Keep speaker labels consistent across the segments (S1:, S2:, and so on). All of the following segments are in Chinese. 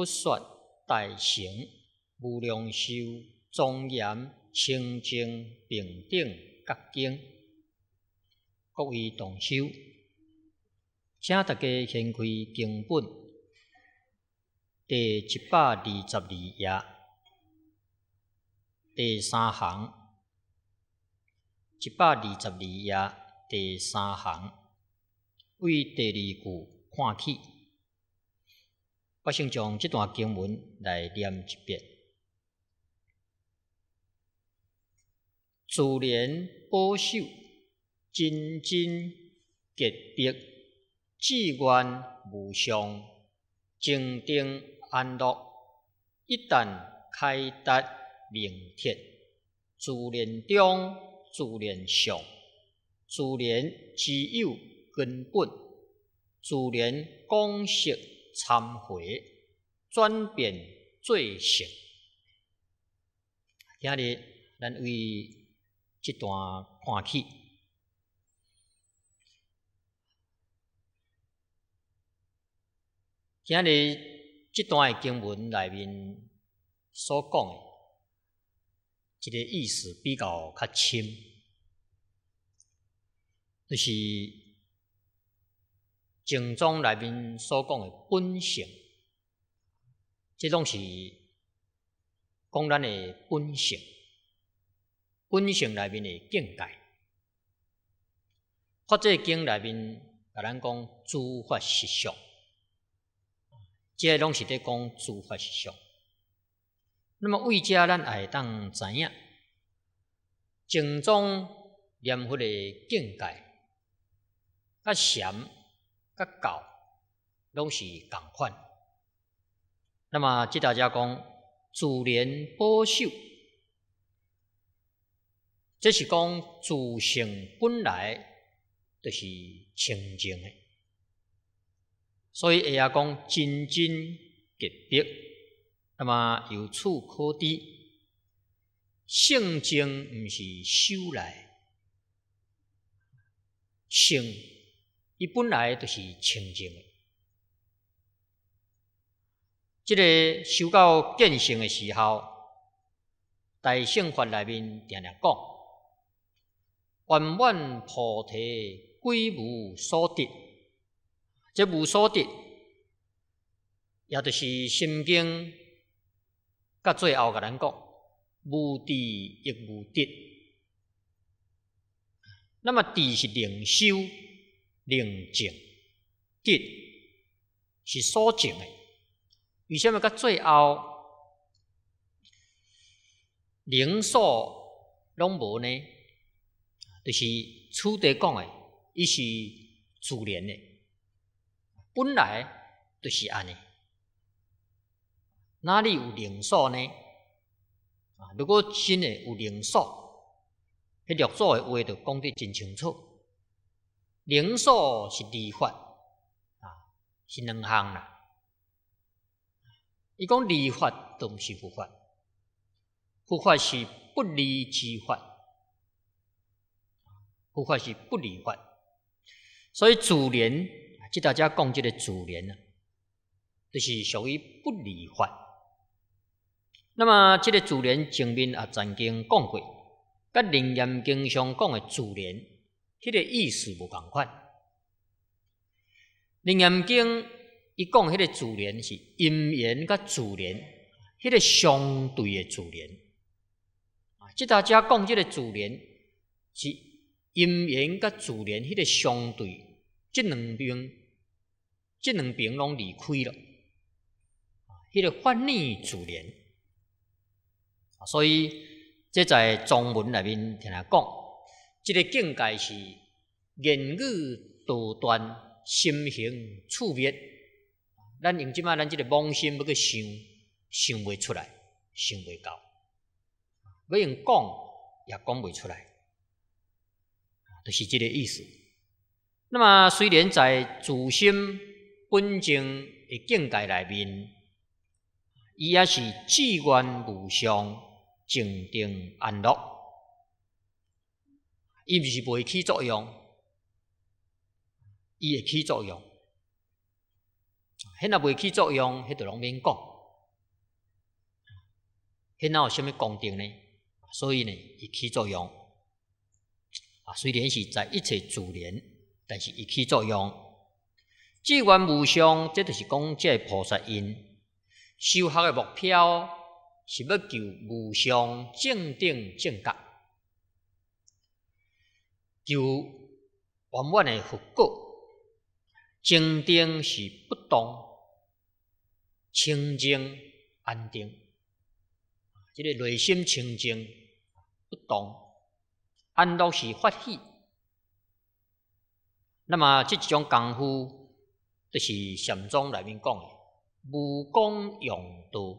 S1: 不说大乘无量寿庄严清净平等觉经，各位同修，请大家掀开经本第一百二十二页第三行，一百二十二页第三行为第二句，看起。我先将这段经文来念一遍：自然保守，真真洁别，志愿无相，静定安乐。一旦开达明澈，自然中，自然上，自然自有根本，自然共识。忏悔，转变罪行。今日咱为这段看起。今日这段经文内面所讲的，一个意思比较较深，就是。经宗内面所讲的本性，即种是讲咱的本性，本性内面的境界。或者经内面甲咱讲诸法实相，个拢是咧讲诸法实相。那么为咱也会当知影经宗念佛的境界，啊，禅。甲教拢是共款。那么即大家讲自然保守，即是讲自性本来就是清净的，所以也要讲真真格别，那么有处可知，性情毋是修来性。伊本来著是清净的，这个修到见性的时候，在圣法内面常常讲，圆满菩提归无所得，这无所得，也就是心经，甲最后甲咱讲，无智亦无得。那么智是灵修。宁静，滴是所静的。为什么到最后零数拢无呢？就是初地讲诶，伊是自然诶，本来就是安尼。哪里有零数呢？啊，如果真诶有零数，迄六祖诶话，就讲得真清楚。零售是理发啊，是两项啦。伊讲发都同是佛法，佛法是不离之法，佛法是不离法。所以主莲，即大家共即个主莲呢，就是属于不离法。那么，即个主莲前面也曾经讲过，甲零严经上讲的主莲。迄个意思无共款，楞严经伊讲迄个自联是因缘甲自联，迄个相对诶自联啊，即大家讲即个自联是因缘甲自联，迄个相对即两边，即两边拢离开了，迄个翻逆自联，所以即在中文内面听人讲。这个境界是言语道断，心行处灭。咱用即摆咱即个妄心要去想，想未出来，想未到；，要用讲，也讲未出来。著就是即个意思。那么虽然在自心本净的境界内面，伊也是至愿无相，静定安乐。伊毋是未起作用，伊会起作用。迄若未起作用，迄著拢免讲，迄若有虾物功德呢？所以呢，起作用。啊，虽然是在一切自然，但是伊起作用。至愿无相，这著是讲这菩萨因修学诶目标，是要求无相正定正觉。有缓缓的呼吸，静定是不动，清净安定，这个内心清净不动，安乐是法喜。那么即种功夫，就是禅宗内面讲的“无功用道。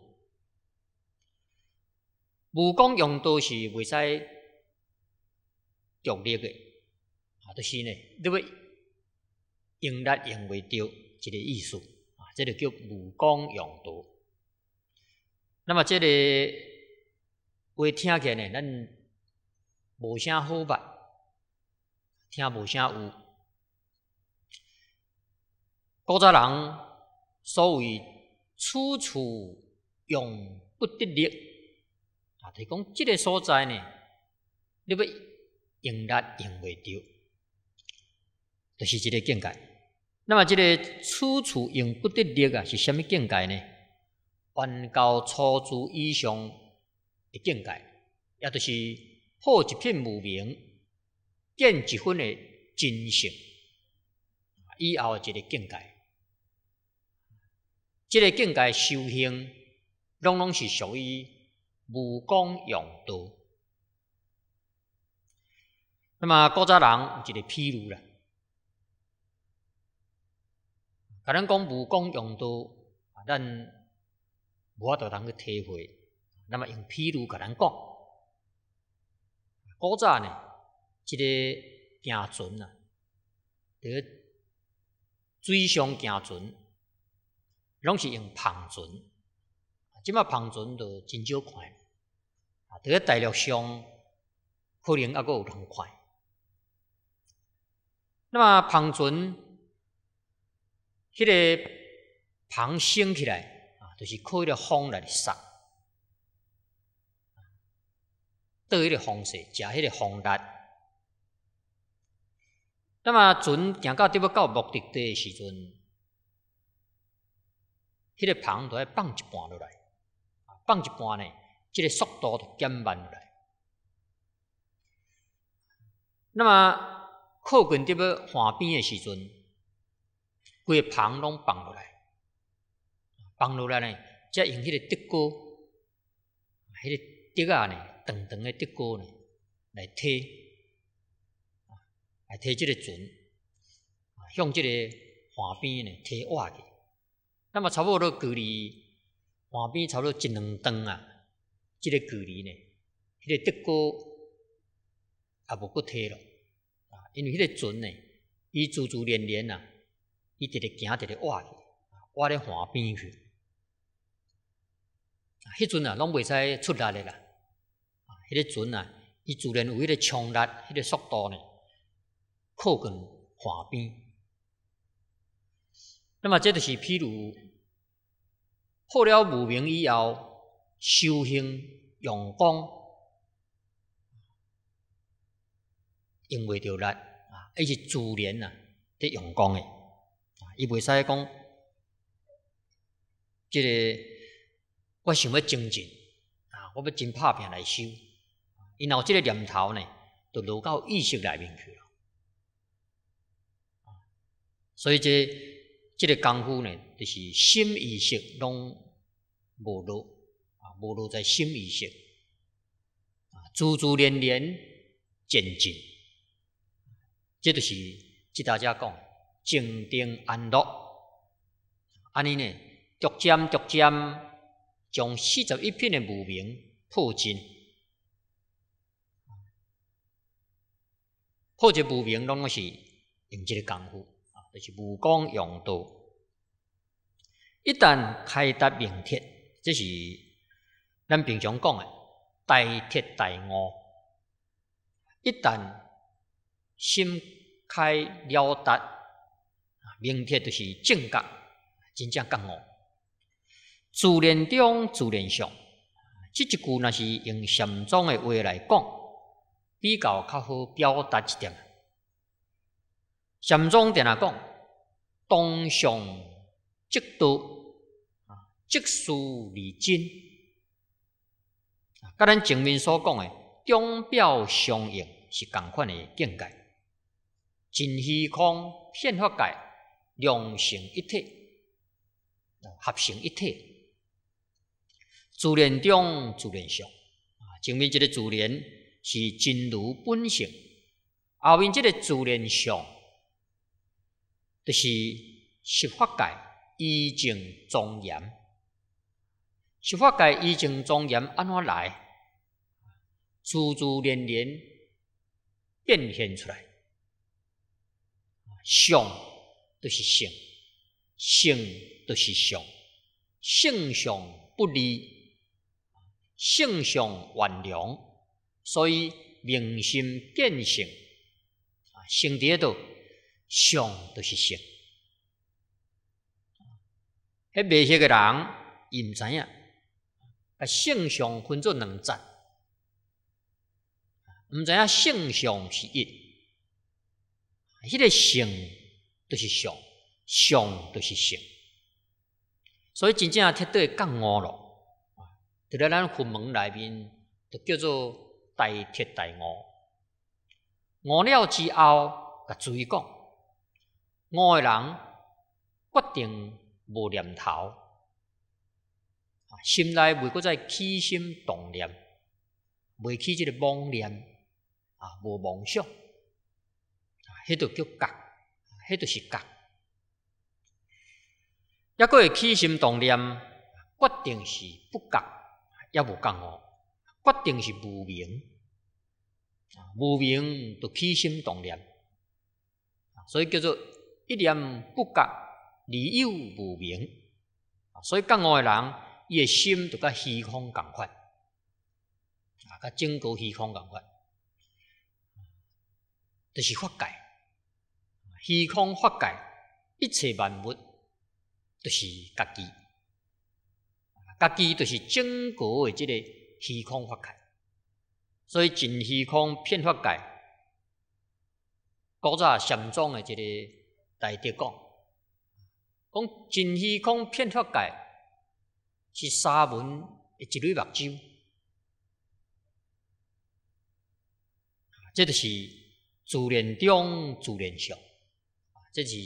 S1: 无功用道是袂使独立的。就是呢，你不用力用唔到，一个意思啊，这个叫武功用刀。那么这个话听见呢，咱无啥好白，听无啥有。古仔人所谓处处用不得力，啊，就讲即个所在呢，你不用力用唔到。就是一个境界。那么即个处处用不得力啊，是虾物境界呢？凡高初足以上的境界，也就是破一片无明，见一分的真诚。以后嘅个境界，这个境界修行，拢拢是属于无功用道。那么古早人有一个譬如啦。甲咱讲武功用刀，咱无法度人去体会。那么用譬如，甲咱讲，古早呢，即个行船啊，伫水上行船，拢是用棒船。即嘛棒船都真少看，咧大陆上可能阿个有通看。那么棒船。迄个篷升起来啊，就是靠迄个风来送。得迄个风势，食迄个风力。那么船行到得要到目的地诶时阵，迄个篷都要放一半落来，放一半呢，即个速度都减慢落来。那么靠近得要岸边诶时阵，规个棚拢放落来，放落来呢，则用迄个竹篙，迄个竹啊呢，长长诶竹篙呢，来推，来推即个船，向即个岸边呢推瓦去。那么差不多距离，岸边差不多一两吨啊，即个距离呢，迄个竹篙也无够推咯，啊，因为迄个船呢，伊珠珠连连啊。伊直直行，直直划去，划咧边去。迄阵啊，拢未使出力诶啦。啊，迄个船啊，伊自然有迄个冲力，迄个速度呢，靠近滑边。那么，这就是譬如破了无名以后，修行用功，用未着力啊，伊是自然啊，伫用功诶。伊袂使讲，即个我想要精进啊，我要真拍拼来修，因恼即个念头呢，就落到意识内面去了。所以这这个功夫呢，就是心意识拢无落啊，无落在心意识啊，珠珠连连渐进，即就是即大家讲。静定安乐，安尼呢？逐渐、逐渐，将四十一品的无明破尽。破这无明，拢是用即个功夫，啊，就是武功用刀。一旦开达明澈，这是咱平常讲的，大铁大悟。一旦心开了达。明天就是正觉，真正觉悟，自然中、自然上，即一句若是用禅宗诶话来讲，比较较好表达一点。禅宗点仔讲，当上即到，即事而真。甲咱前面所讲诶，中表相应是共款诶境界，真虚空遍法界。两性一体，合成一体，自然中自然啊，前面这个自然是真如本性，后面这个自然相，就是十法界依正庄严。十法界依正庄严安怎来？自自然然变现出来，相。都是性，性都是相，性相不离，性相完良，所以明心见性，啊，性在度，相都是性。迄某些个人，伊毋知影，啊，性相分做两层，毋知影性相是一，迄个性。都是想，想都是想，所以真正铁到干悟了，伫咧咱佛门内面，就叫做大铁大悟。悟了之后，甲注意讲，悟诶人决定无念头，心内未再起心动念，未起即个妄念，啊，无妄想，啊，迄著叫干。那就是觉，也个起心动念，决定是不觉，抑无觉哦。决定是无明，无明就起心动念，所以叫做一念不觉，理又无明。所以觉悟诶人，伊诶心就甲虚空共款，啊，甲整个虚空共款，啊，这是化解。虚空法界，一切万物都是家己，家己就是正果的即个虚空法界。所以真虚空骗法界，古早禅宗的即个在地讲，讲真虚空骗法界是三文的一粒目睭。啊，这就是自念中自念上。这是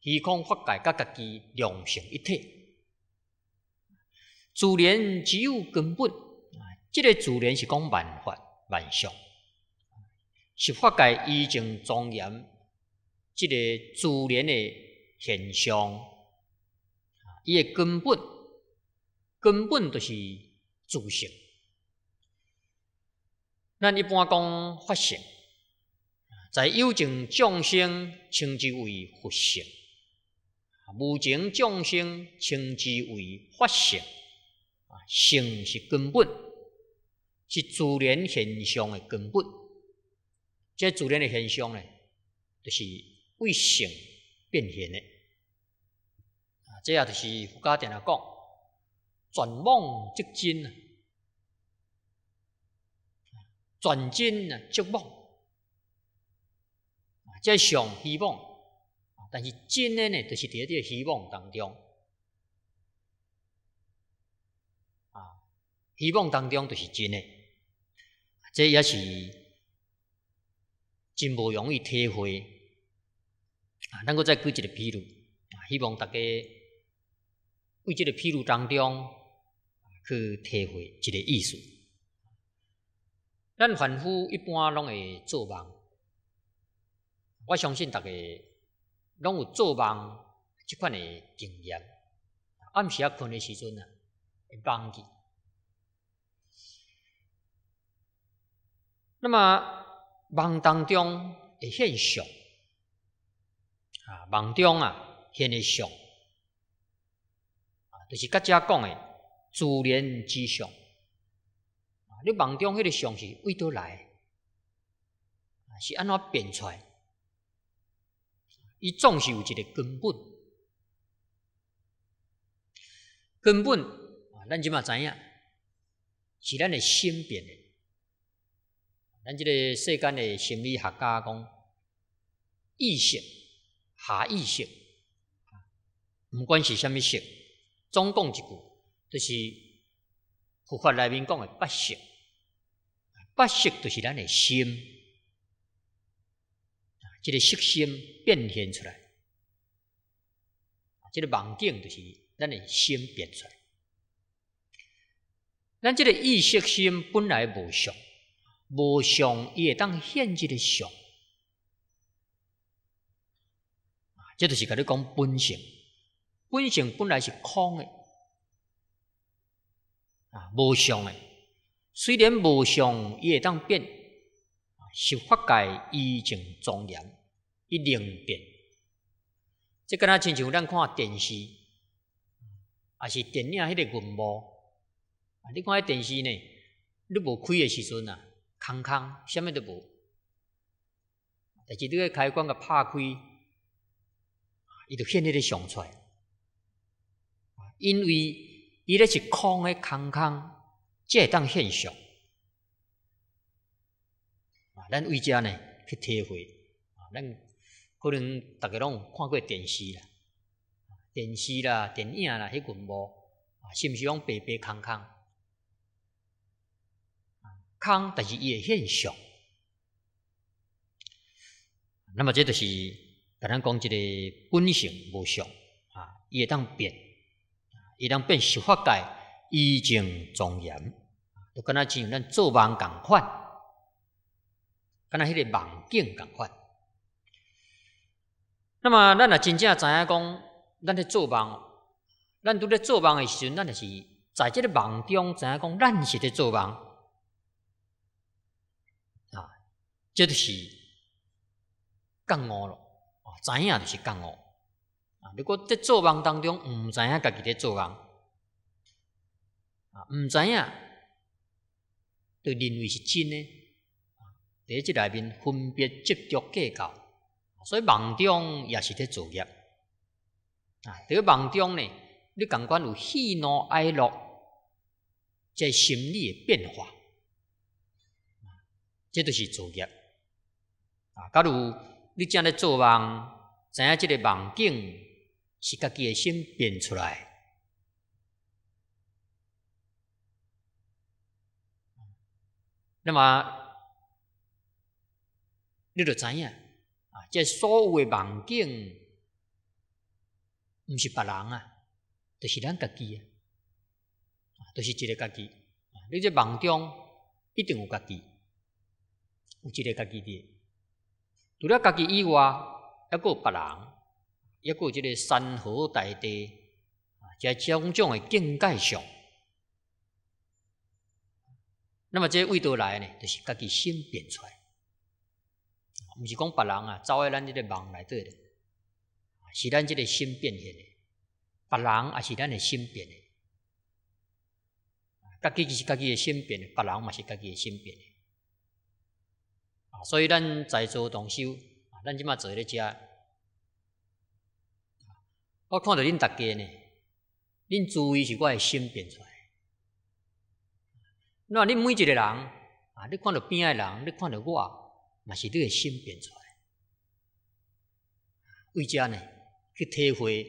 S1: 虚空法界甲家己两性一体，自然只有根本。这个自然是讲万法万象，是法界已经庄严。这个自然的现象，伊的根本，根本就是自性。咱一般讲法性。在有情众生称之为佛性，无情众生称之为法性。啊，性是根本，是自然现象的根本。这自然的现象呢，就是为性变现的。啊，这也就是佛家定的讲，转梦即真啊，转真啊即梦。这上希望，但是真的呢，就是伫即这希望当中，啊，希望当中就是真的。这也是真无容易体会，啊，咱够再举一个比如，啊，希望大家为这个比如当中去体会一个意思。咱凡夫一般拢会做梦。我相信大家拢有做梦即款诶经验，暗时啊困诶时阵啊会梦记。那么梦当中会现象，啊梦中啊现诶象，啊就是各家讲诶。自然之相。你梦中迄个相是为倒来，是安怎变出？来？伊总是有一个根本，根本啊，咱即嘛知影，是咱的心变的。咱即个世间嘞，心理学家讲，意识、下意识，毋管是虾米识，总共一句，都是佛法内面讲的八识，八识都是咱的心。这个色心变现出来，这个梦境就是咱的心变出来。咱这个意识心本来无相，无相会当现即个相。这就是甲你讲本性，本性本来是空的，啊无相的，虽然无相会当变。是法界衣锦庄严，一灵变。这敢若亲像咱看电视，啊是电影迄个云幕。啊，你看迄电视呢，你无开的时阵啊，空空，啥物都无。但是你个开关甲拍开，伊就现迄个上出来。因为伊咧是空的空空，这当现象。咱为遮呢去体会啊，咱可能逐个拢有看过电视啦、电视啦、电影啦，迄群无啊，是毋是拢白白空空？空，但是伊会现象。那么这就是咱讲一个本性无常啊，伊会当变，伊当变是化界衣锦庄严，著敢若像咱做梦共款。敢若迄个梦境共款，那么咱也真正知影讲，咱咧做梦，咱拄咧做梦诶时阵，咱就是在即个梦中知影讲，咱是咧做梦，啊，这就是觉悟咯，哦，知影就是觉悟。啊，如果在做梦当中毋知影家己咧做梦，啊，毋知影，都认为是真诶。在即内面分别执着计较，所以梦中也是伫作业。啊，伫梦中呢，你感觉有喜怒哀乐，即心理诶变化，即都是作业。啊，假如你正在做梦，知影即个梦境是家己诶心变出来？那么。你著知影啊！即所有诶梦境，毋是别人啊，著是咱家己啊，都是一个家己你即梦中一定有家己，有一个家己的。除了家己以外，一个别人，一个即个山河大地啊，种种诶境界上。那么这味道来呢，就是家己心变出来。毋是讲别人啊，走喺咱即个梦内底的，是咱即个心变现的；别人啊，是咱的心变的。家己己是家己的心变的，别人嘛是家己的心变的。啊，所以咱在座同修，咱即嘛坐咧遮，我看着恁大家呢，恁注意是我的心变出来。那恁每一个人啊，你看着边爱的人，你看着我。那是你的心变出来，为遮呢去体会，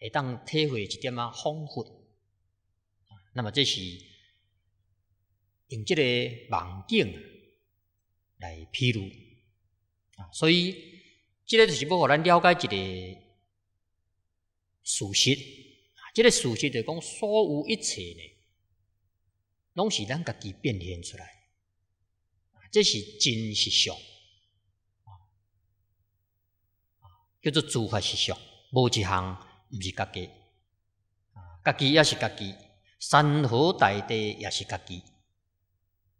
S1: 会当体会一点啊丰富。那么这是用即个梦境来披露，啊，所以这个就是要互咱了解一个事实，这个事实就讲所有一切呢，拢是咱家己变现出来，即这是真实相。叫做诸法实相，无一项毋是家己，家己也是家己，山河大地也是家己，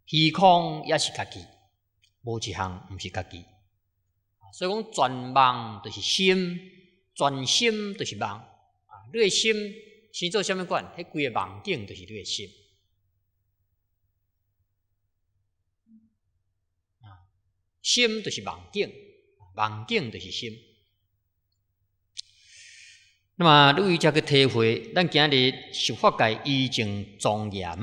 S1: 虚空也是家己，无一项毋是家己。所以讲，全梦就是心，全心就是梦。啊，你的心是做虾米款，迄个梦境就是你的心。啊，心就是梦境，梦境就是心。那么，由于这个体会，咱今日受法界已经庄严，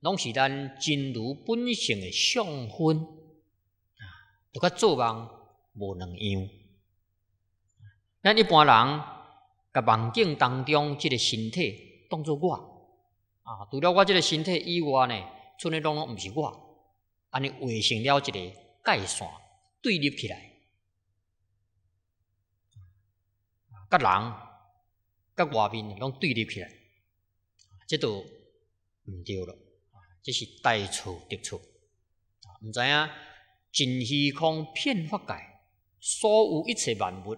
S1: 拢是咱真如本性的相分啊，独个做梦无两样。咱一般人甲梦境当中，即个身体当作我啊，除了我即个身体以外呢，剩诶拢拢毋是我，安尼围成了一个界线，对立起来，甲人。甲外面拢对立起来，即道毋对咯，即是大错特错，毋知影真虚空骗法界所有一切万物，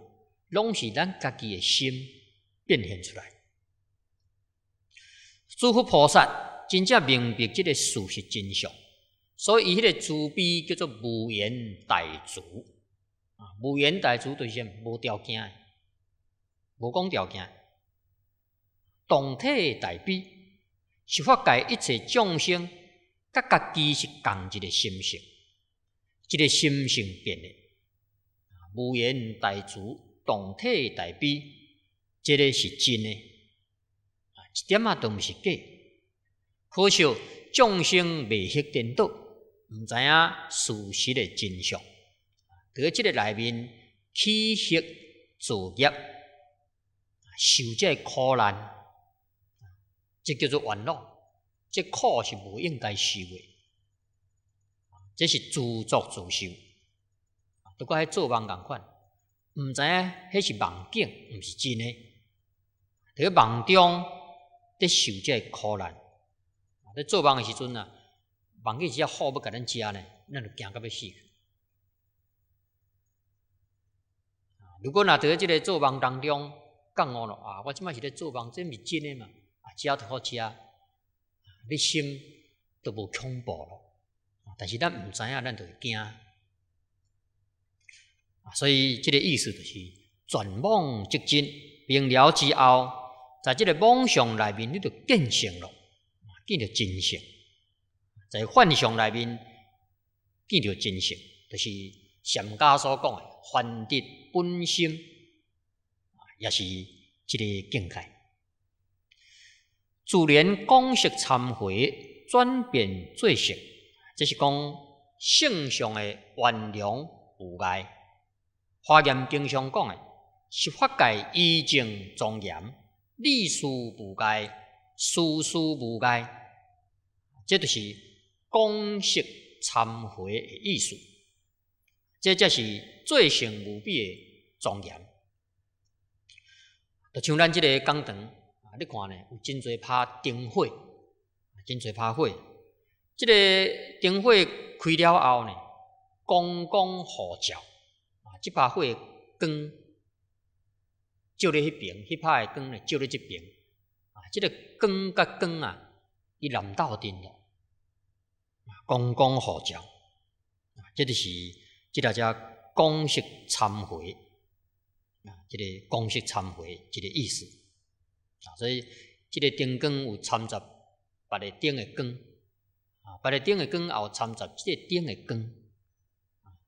S1: 拢是咱家己诶心变现出来。诸佛菩萨真正明白即个事实真相，所以伊迄个慈悲叫做无缘大慈，啊无缘大慈对象无条件，无讲条件。动体代比，是化解一切众生甲家己是共一个心性，一个心性变的，无言代足，动体代比，这个是真的，一点啊都毋是假。可惜众生未识颠倒，毋知影事实的真相，在即个内面起业作业，受这个苦难。这叫做玩乐，这苦是无应该受的，这是自作自受。如果喺做梦共款，毋知影迄是梦境，毋是真诶。伫咧梦中伫受这个苦难，在做梦诶时阵啊，梦境只要好，要甲咱食呢，咱就惊到要死。如果若伫咧即个做梦当中讲我咯啊，我即摆是咧做梦，毋是真诶嘛？只要托家，你心都不恐怖了。但是咱毋知影，咱就惊。所以这个意思就是，转梦即真。明了之后，在这个梦想内面，你就见性了，见着真相。在幻想内面见着真相，就是禅家所讲的幻的本心，也是即个境界。自然，功式忏悔，转变罪行，这是讲性上的原谅无碍。华严经上讲的，是法界依正庄严，理事无碍，事事无碍，这就是功式忏悔的意思。这则是罪行无比的庄严。就像咱即个讲堂。你看呢，有真侪拍灯火，真侪拍火。这个灯火开了后呢，光光火照，啊，这把火光照咧迄边，迄拍诶光呢照咧即边，啊，这个光甲光啊，伊难斗阵咯，光光火照，啊，这就是即大家共式忏悔，啊，这个共式忏悔即个意思。啊，所以即个灯光有掺杂别个灯的光，啊，别个灯的光也有掺杂即个灯的光，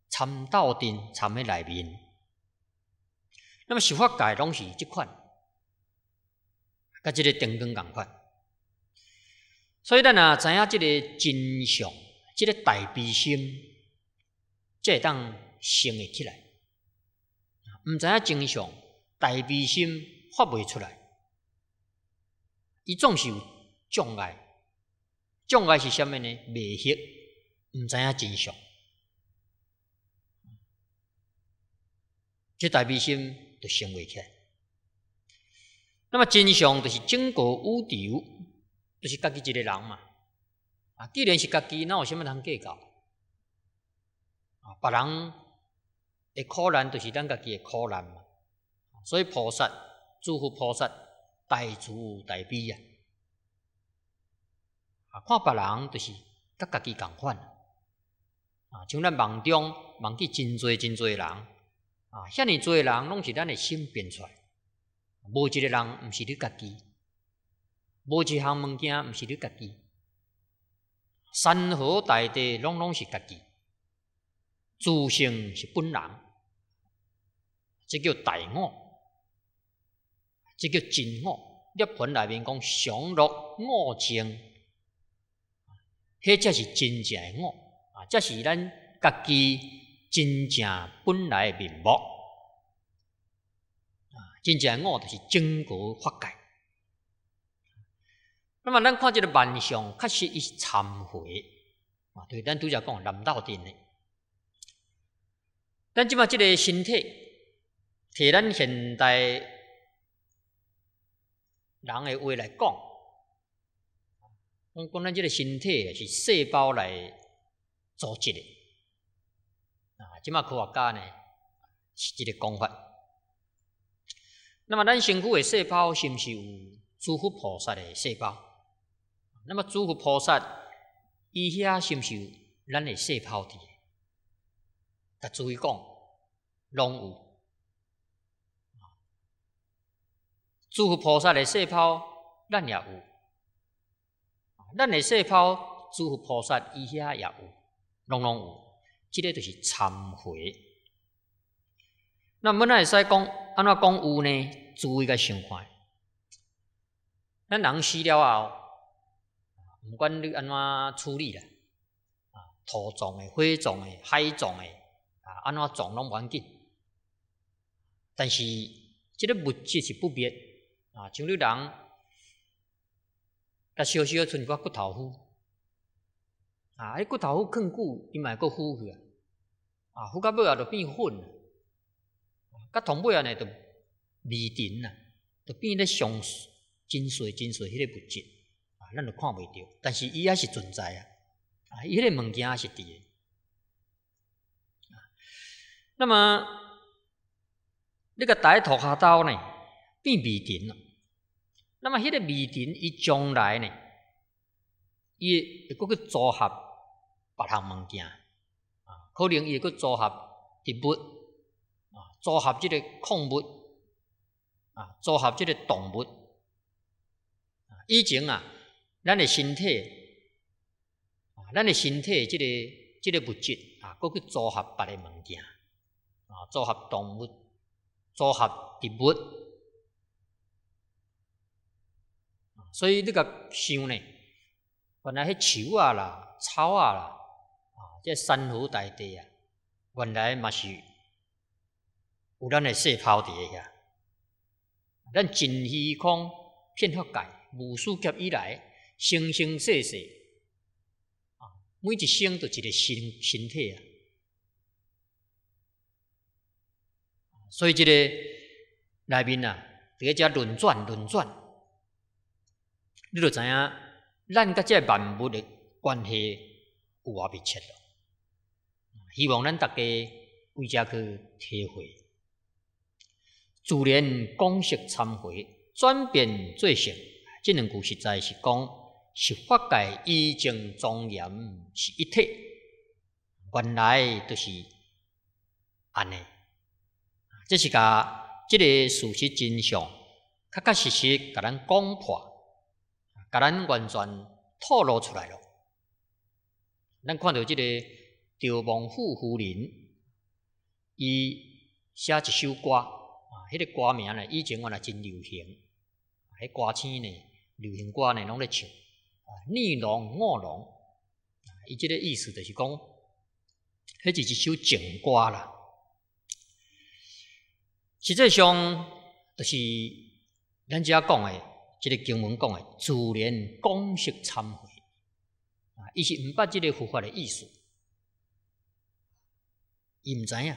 S1: 掺到灯掺在内面。那么修法改拢是即款，甲即个灯光共款。所以咱啊知影即个真相，即个大悲心，才会当升诶起来。毋知影真相，大悲心发袂出来。伊总是有障碍，障碍是虾米呢？未晓，毋知影真相，这大悲心都先未来。那么真相就是经过宇宙，就是家己一个人嘛。啊，既然是家己，那有虾物通计较？啊，别人诶苦难，就是咱家己诶苦难嘛。所以菩萨祝福菩萨。大慈大悲啊！啊，看别人就是甲家己共款啊。像咱梦中梦去真侪真侪人啊，遐尼侪人拢是咱诶心变出来，无一个人毋是你家己，无一项物件毋是你家己，山河大地拢拢是家己，自性是本人，即叫大我。即叫真恶，涅盘内面讲凶恶恶境，迄才是真正嘅恶啊！这是咱家己真正本来面目啊！真正嘅恶就是因果法界。那么咱看即个万象，确实伊是忏悔啊！对咱拄则讲南道定的。咱即嘛即个身体，替咱现代。人诶，话来讲，讲讲咱即个身体是细胞来组织的，啊，即马科学家呢是一个讲法。那么咱身躯诶细胞是毋是有诸佛菩萨诶细胞？那么诸佛菩萨伊遐是毋是有咱诶细胞伫？甲注意讲，拢有。诸佛菩萨的细胞，咱也有；咱的细胞，诸佛菩萨伊遐也有，拢拢有。这个就是忏悔。那我们会使讲，安怎讲有呢？注意个想看，咱人死了后，毋管你安怎处理啦，啊，土葬的、火葬的、海葬的，啊，安怎葬拢无要紧。但是，这个物质是不变。啊，像你人，甲烧烧一个骨头灰，啊，迄骨头灰更久，伊嘛会阁灰去啊，啊，灰到尾后就变粉，甲同尾啊呢，就微尘啊，就变咧上真水、真水迄个物质，啊，咱就看未着，但是伊还是存在啊，啊，伊迄个物件伫诶。啊，那么，你个白土下刀呢？变微尘了。那么，迄个微尘，伊将来呢，伊会又去组合别项物件，啊，可能又去组合植物，啊，组合即个矿物，啊，组合即个动物。以前啊，咱诶身体，啊，咱诶身体，即个即个物质，啊，过去组合别个物件，啊，组合动物，组合植物。所以你个想呢，原来迄树啊啦、草啊啦，啊，这山河大地啊，原来嘛是，有咱诶细胞伫诶遐。咱真虚空遍覆界无数劫以来，生生世世，啊，每一生都一个身身体啊。所以即个内面啊，伫咧遮轮转轮转。你就知影，咱甲这万物的关系有偌密切咯。希望咱大家为遮去体会，自然公识、忏悔，转变做实。即两句实在是讲，是法界已经庄严是一体。原来著是安尼，这是甲即个事实真相，确确实实甲咱讲破。甲咱完全透露出来咯。咱看到即个赵孟复夫人，伊写一首歌，啊，迄个歌名呢，以前原来真流行，啊，迄歌星呢，流行歌呢拢咧唱，啊，你聋我聋，啊，伊即个意思就是讲，迄是一首情歌啦。实际上，就是咱遮讲的。这个经文讲诶，自然光式忏悔，啊，伊是毋捌即个佛法诶意思，伊毋知影。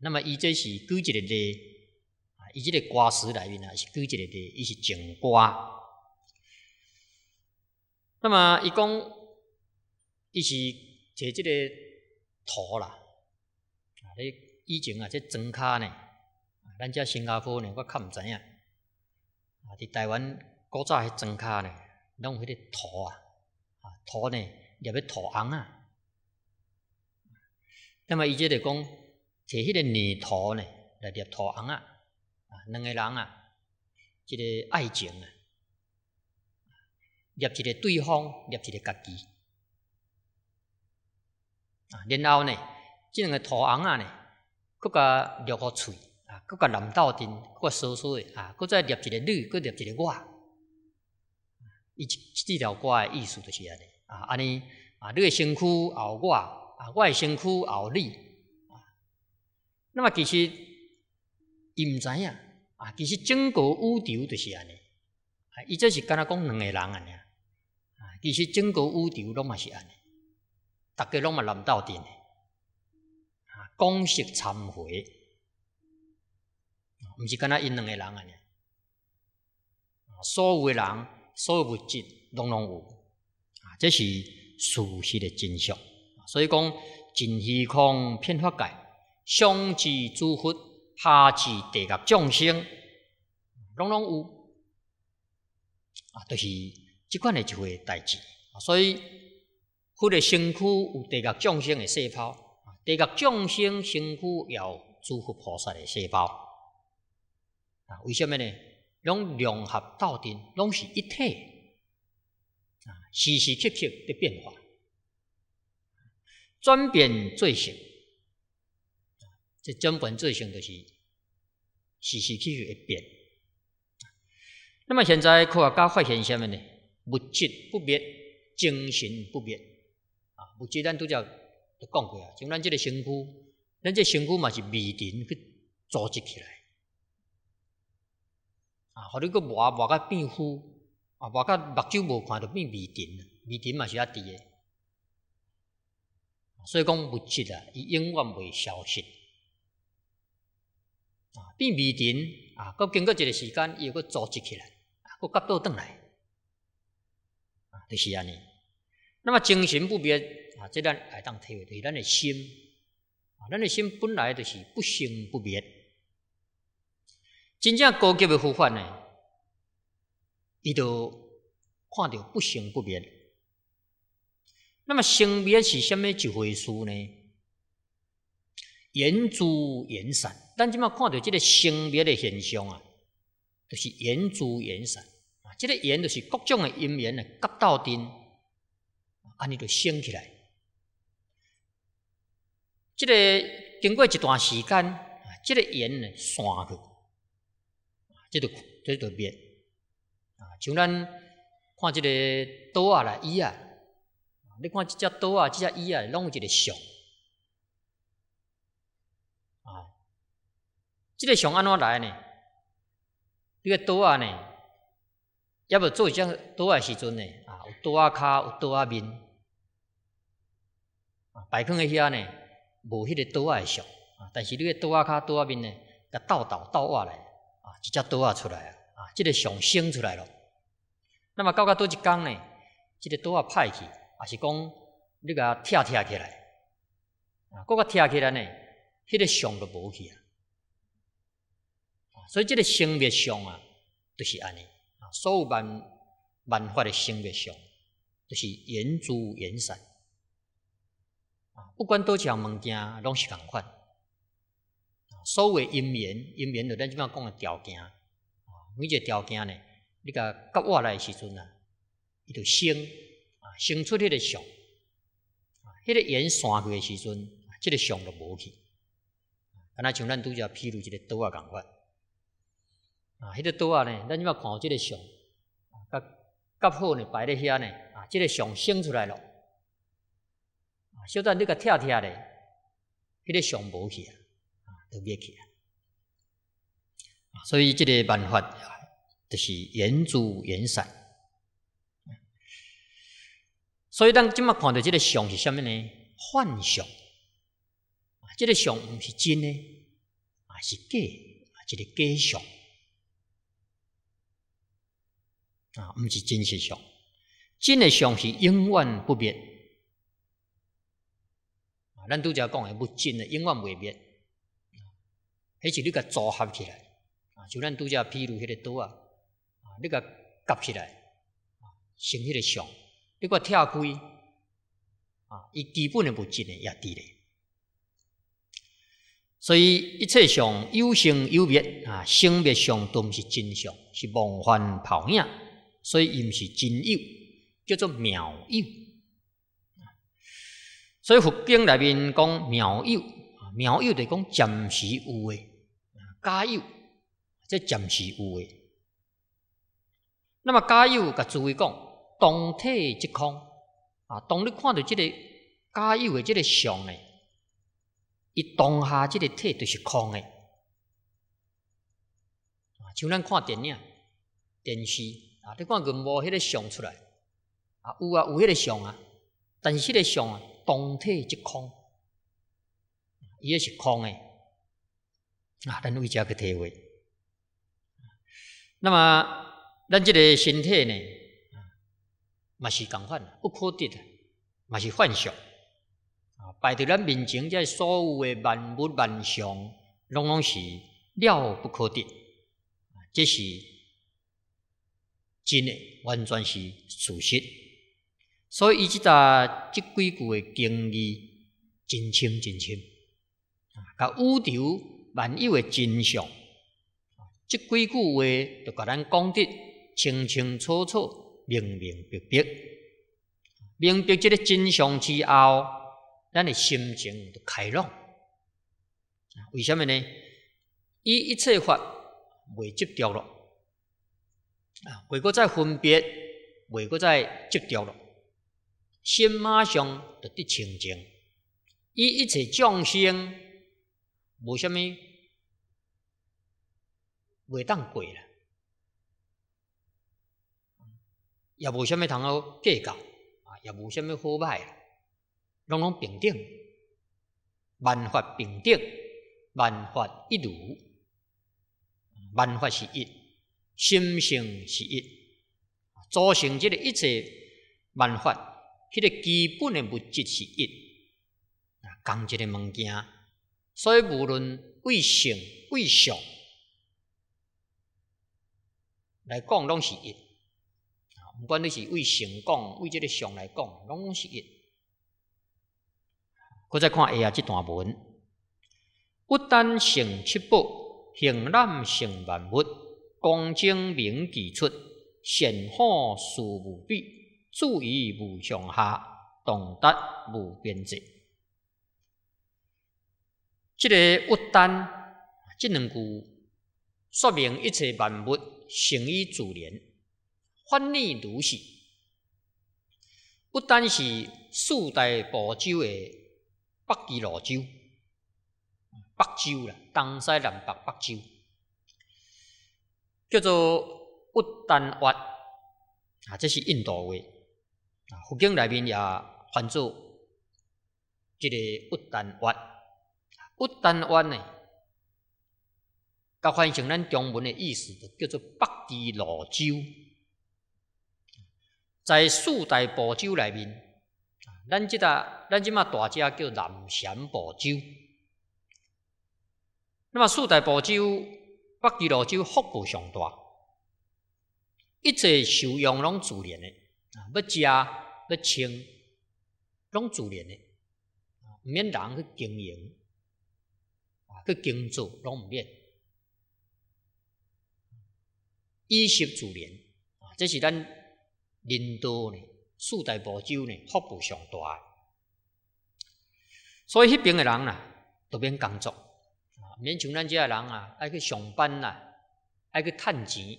S1: 那么伊这是举一个的，啊，伊即个歌词内面啊是举一个的，伊是种歌。那么伊讲，伊是摕即个土啦，啊，咧以前啊这砖卡呢，啊，咱遮新加坡呢，我较毋知影。啊！伫台湾古早迄砖卡呢，有迄个土啊，啊土呢入去土红啊。那么伊即个讲，摕迄个泥土呢来捏土红啊，啊两个人啊，即个爱情啊，捏一个对方，捏一个家己啊。然后呢，即两个土红啊呢，搁甲捏互嘴。佮甲南斗定，佮所说诶，啊，佮再立一个你，佮立一个我，伊即即条歌诶意思就是安尼，啊，安尼，啊，你诶身躯后我，啊，我诶身躯后你，啊，那么其实伊毋知影，啊，其实整个宇宙就是安尼，啊，伊这是敢若讲两个人安尼，啊，其实整个宇宙拢嘛是安尼，逐个拢嘛南道诶，啊，讲是忏悔。毋是敢若因两个人安啊，所有诶人、所有物质，拢拢有啊，这是事实诶真相。所以讲，尽虚空遍法界，上至诸佛，下至地狱众生，拢拢有啊，都是即款诶一回代志。所以，佛诶身躯有地狱众生诶细胞，地狱众生身躯有诸佛菩萨诶细胞。啊，为什么呢？拢融合到底，拢是一体，时时刻刻的变化，转变最性，这根本最性就是时时刻刻一变。那么现在科学家发现什么呢？物质不灭，精神不灭。啊，物质咱拄则都讲过啊，像咱这个身躯，咱这身躯嘛是未定去组织起来。啊，互你佮磨磨甲变糊，啊，磨甲目睭无看着变微尘，微尘嘛是啊滴诶。所以讲物质啊，伊永远袂消失，啊，变微尘，啊，佮经过一个时间又佮组织起来，啊，佮角倒转来，啊，就是安尼。那么精神不灭，啊，即咱爱当体会，就是咱诶心，啊，咱诶心本来就是不生不灭。真正高级的佛法呢，伊都看到不生不灭。那么生灭是虾么一回事呢？缘聚缘散。但即末看到这个生灭的现象啊，就是缘聚缘散啊。这个缘就是各种的因缘的夹到顶，安尼就生起来。这个经过一段时间，这个缘呢散去。即个即个灭啊，像咱看即个刀啊、来椅啊，你看即只刀啊、即只椅啊，拢有即个相啊，即个相安怎来呢？这个刀啊呢，要不做只刀啊时阵呢，啊，有刀啊骹，有刀啊面，啊，摆空诶遐呢，无迄个刀啊相。啊，但是你个刀啊骹刀啊面呢，甲倒倒倒瓦来。一只刀啊出来啊，啊，这个象生出来咯。那么到个倒一天呢，这个刀啊歹去，啊是讲你甲拆拆起来，啊，个个拆起来呢，迄个象就无去啊。所以即个生灭象啊，都是安尼啊，所有万万法的生灭象，都是缘珠缘散啊，不管多项物件，拢是共款。所谓阴缘，阴缘就咱即摆讲个条件，每每个条件呢，你甲割下来时阵啊，伊就生，啊，生出迄个相，迄个缘散去时阵，即、个相就无去，啊，若像咱拄则譬如一个刀仔共觉啊，迄个刀仔呢，咱即摆看即个相，甲割好呢，摆咧遐呢，啊，即个相生出来咯。啊，小等你甲拆拆咧，迄个相无去。都灭去啊！所以这个办法就是缘主缘散。所以咱今麦看到这个相是啥物呢？幻相啊！这个相毋是真嘞，啊是假啊！这个假相啊，毋是真实相。真的相是永远不变啊！咱拄则讲诶，不真诶永远不变。还是你甲组合起来啊，就咱拄则譬如迄个刀啊，你甲夹起来啊，成迄个相，你个跳开，啊，伊基本的物质呢也伫咧。所以一切相有生有灭啊，生灭相都是真相，是梦幻泡影，所以伊毋是真有，叫做妙有。所以佛经内面讲妙有。苗又得讲暂时有诶，加油，这暂时有诶。那么加油，甲诸位讲，动体即空啊。当你看到这个加油诶，这个相诶，伊当下即个体就是空诶。像咱看电影、电视啊，你看佫无迄个相出来啊，有啊，有迄个相啊，但是迄个相啊，动体即空。伊也是空诶。啊，咱为遮去体会。那么咱即个身体呢，嘛是共款，不可得，嘛是幻想啊。摆伫咱面前这所有的万物万象，拢拢是了不可得这是真诶，完全是事实。所以伊即搭即几句诶经历真深真深。甲宇宙万有诶真相，即几句话就甲咱讲得清清楚楚、明明白白。明白即个真相之后，咱诶心情就开朗。为什么呢？伊一切法未执着咯，啊，袂搁再分别，袂搁再执着咯，心马上就得清净。伊一切众生，无虾米，袂当过啦，也无虾米通好计较啊，也无虾米好歹啦，拢拢平等，万法平等，万法一如，万法是一，心性是一，造成这个一切万法，迄个基本的物质是一，共一个物件。所以，无论为性为相来讲，拢是一；不管你是为性讲，为即个相来讲，拢是一。再看下呀，段文，不单性七宝，性染性万物，光正明指出，善好事无比，注意无上下，懂得无边际。这个乌单，即两句说明一切万物成于自然，反逆如是。不单是四大部洲的北极罗洲，北洲啦，东西南北北洲，叫做乌单月啊，这是印度话，啊，附近内面也泛住即个乌单月。北台湾诶，甲翻译成咱中文诶意思，就叫做北基罗州。在四大保州内面，咱即搭咱即马大家叫南翔保州。那么四大保州，北基罗州幅部上大，一切受养拢自然诶，啊要食要穿拢自然诶，啊免人去经营。去工作拢毋免，一息九年啊，这是咱人多呢，世代保久呢，福报上大。所以迄边诶人啊，都免工作啊，免像咱遮诶人啊，爱去上班啊，爱去趁钱。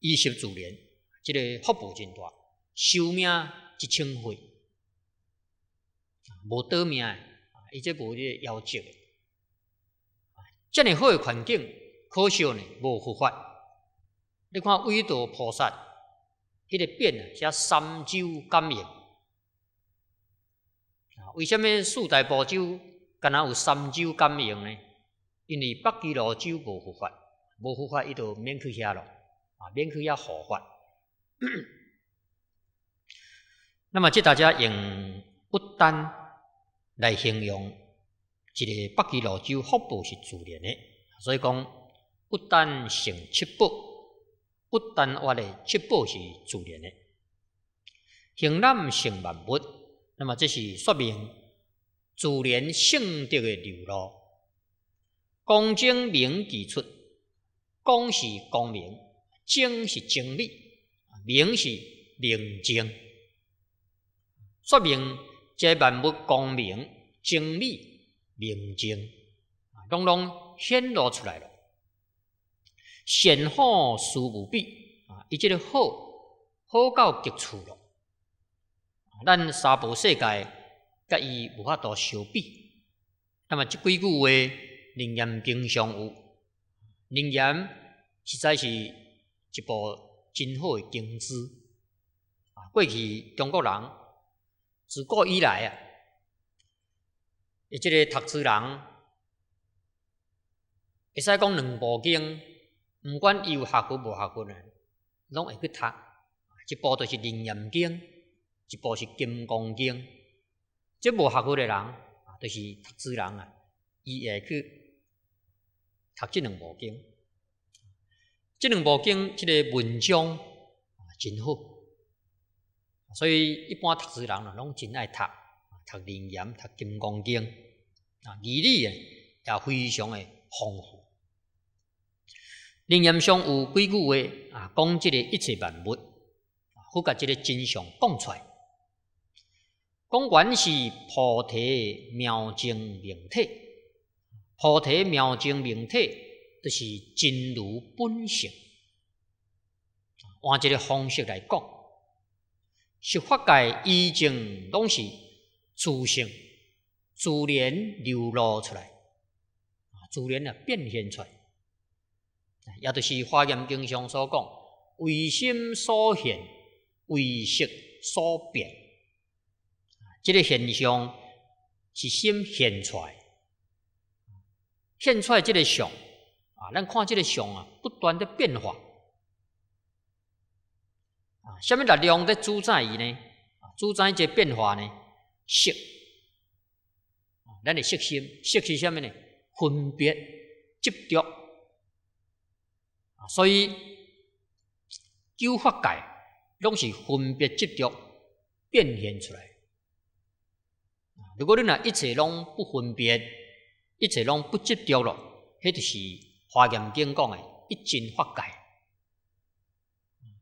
S1: 一息九年，即个福报真大，寿命一千岁，无短命诶。伊即无这要求，遮尔好诶环境，可惜呢无佛法。你看维多菩萨，迄个变啊，写三洲感应。为虾米四大波洲敢若有三洲感应呢？因为北极罗洲无佛法，无佛法伊就免去遐咯，啊，免去遐护法。那么即大家用不单。来形容一个北极老祖福报是自然的，所以讲不但成七宝，不但我的七宝是自然的，行滥成万物。那么这是说明自然性德的流露。公正明指出，公是光明，正是正理，明是明净，说明。这万物光明、精美、明净，拢拢显露出来了。显好殊无比，啊，伊即个好好到极处了。咱三部世界甲伊无法度相比。那么即几句话，仍然经常有，仍然实在是一部真好诶经书。过去中国人。自古以来啊，伊即个读书人，会使讲两部经，毋管伊有学过无学过呢，拢会去读。一部都是《楞严经》，一部是《金刚经》。即无学过的人啊，是读书人啊，伊会去读即两部经。即两部经即个文章啊，真好。所以，一般读书人啊，拢真爱读，读《楞严》、读《金刚经》，啊，义理也非常的丰富。《楞严》上有几句话，啊，讲即个一切万物，啊，甲即个真相讲出来。讲完是菩提妙经明体，菩提妙经明体，就是真如本性。换一个方式来讲。是法界依经东西自性自然流露出来，啊，自然啊变现出来，也著是花言经上所讲，为心所现，为色所变。这个现象是心现出来，现出来即个相，啊，咱看即个相啊，不断的变化。啊，虾米力量在主宰伊呢？主宰这变化呢？色，咱的色心、色是虾米呢？分别执着。啊，所以九法界拢是分别执着变现出来。如果你若一切拢不分别，一切拢不执着了，迄就是华严经讲的“一真法界”。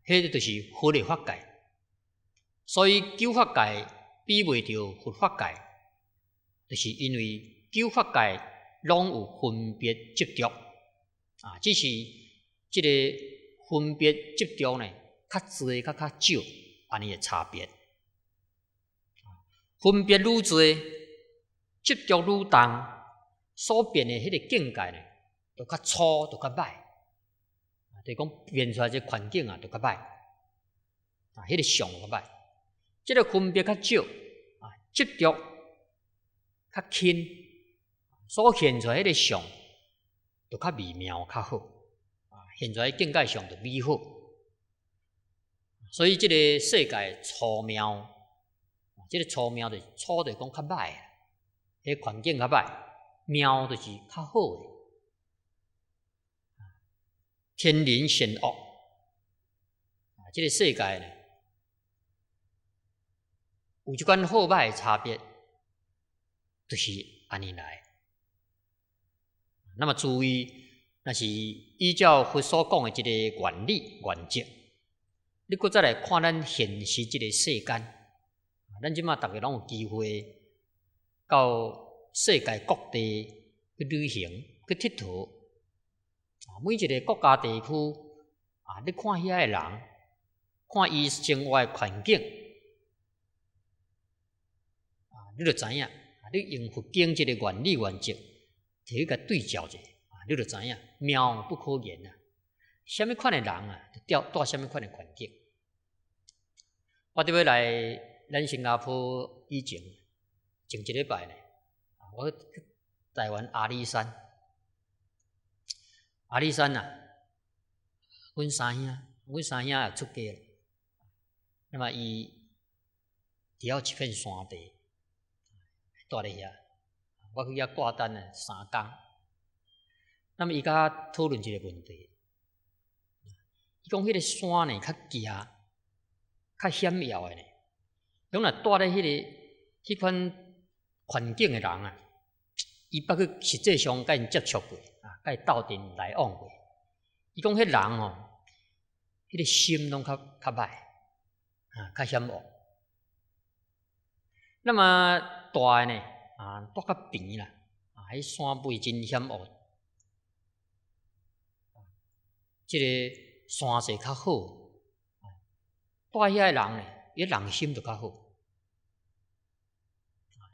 S1: 迄个就是佛法界，所以九法界比袂著佛法界，就是因为九法界拢有分别执着，啊，只是即个分别执着呢，较侪较较少，安尼个差别。分别愈侪，执着愈重，所变的迄个境界呢，都较粗，著较歹。就讲变出来，这环境啊，就较歹啊，迄个相较歹，这个分别较少啊，执着较轻，所现出来迄个相就较微妙较好啊，现在境界上就美好，所以即个世界粗妙，这个粗妙的粗的讲较歹啊，迄环境较歹，妙就是较好。天灵险恶，啊！这个世界咧，有一关好歹坏差别，都是安尼来。那么注意，那是依照佛所讲的这个原理原则。你再来看咱现实这个世间，咱即马逐个拢有机会到世界各地去旅行、去佚佗。每一个国家地区啊，你看遐个人，看伊生活诶环境啊，你就知影啊。你用佛经济诶原理原则摕去甲对照者啊，你就知影妙不可言啊。虾米款诶人啊，调带虾米款诶环境。我就要来咱新加坡以前前一礼拜呢，我去台湾阿里山。阿里山呐，阮三兄，阮三兄也出家了。那么伊钓一片山地，住伫遐，我去遐挂单诶，三工。那么伊甲讨论一个问题，伊讲迄个山呢，较夹，较险要诶呢，因为住伫迄个迄款环境诶人啊。伊捌去，实际上甲伊接触过，啊，跟伊斗阵来往过。伊讲，迄人哦，迄个心拢较较歹，啊，较险恶。那么大呢，啊，大较平啦，啊，迄山背真险恶。即个山势较好，大遐个人呢，伊人心就较好。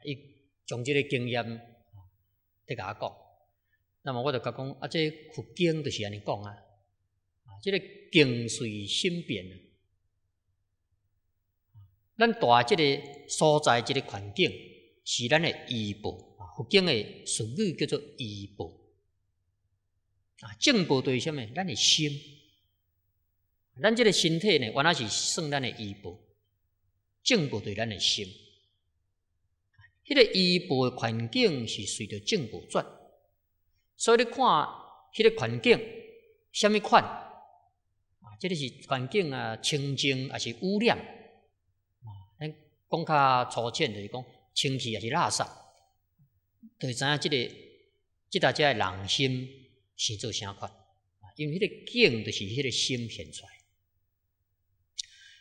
S1: 伊从即个经验。替大家讲，那么我就甲讲啊，这佛经就是安尼讲啊，啊，这个境随心变啊，咱大即个所在即个环境是咱的依报啊，佛经的术语叫做依报啊，正报对什么？咱的心，咱即个身体呢，原来是算咱的依报，正报对咱的心。迄个依诶环境是随着政府转，所以你看，迄个环境虾米款？啊，个是环境啊，清净还是污染？啊，讲较粗浅就是讲，清气还是垃圾？是知影即个，即大家人心是做啥款？啊，因为迄个境就是迄个心现出来。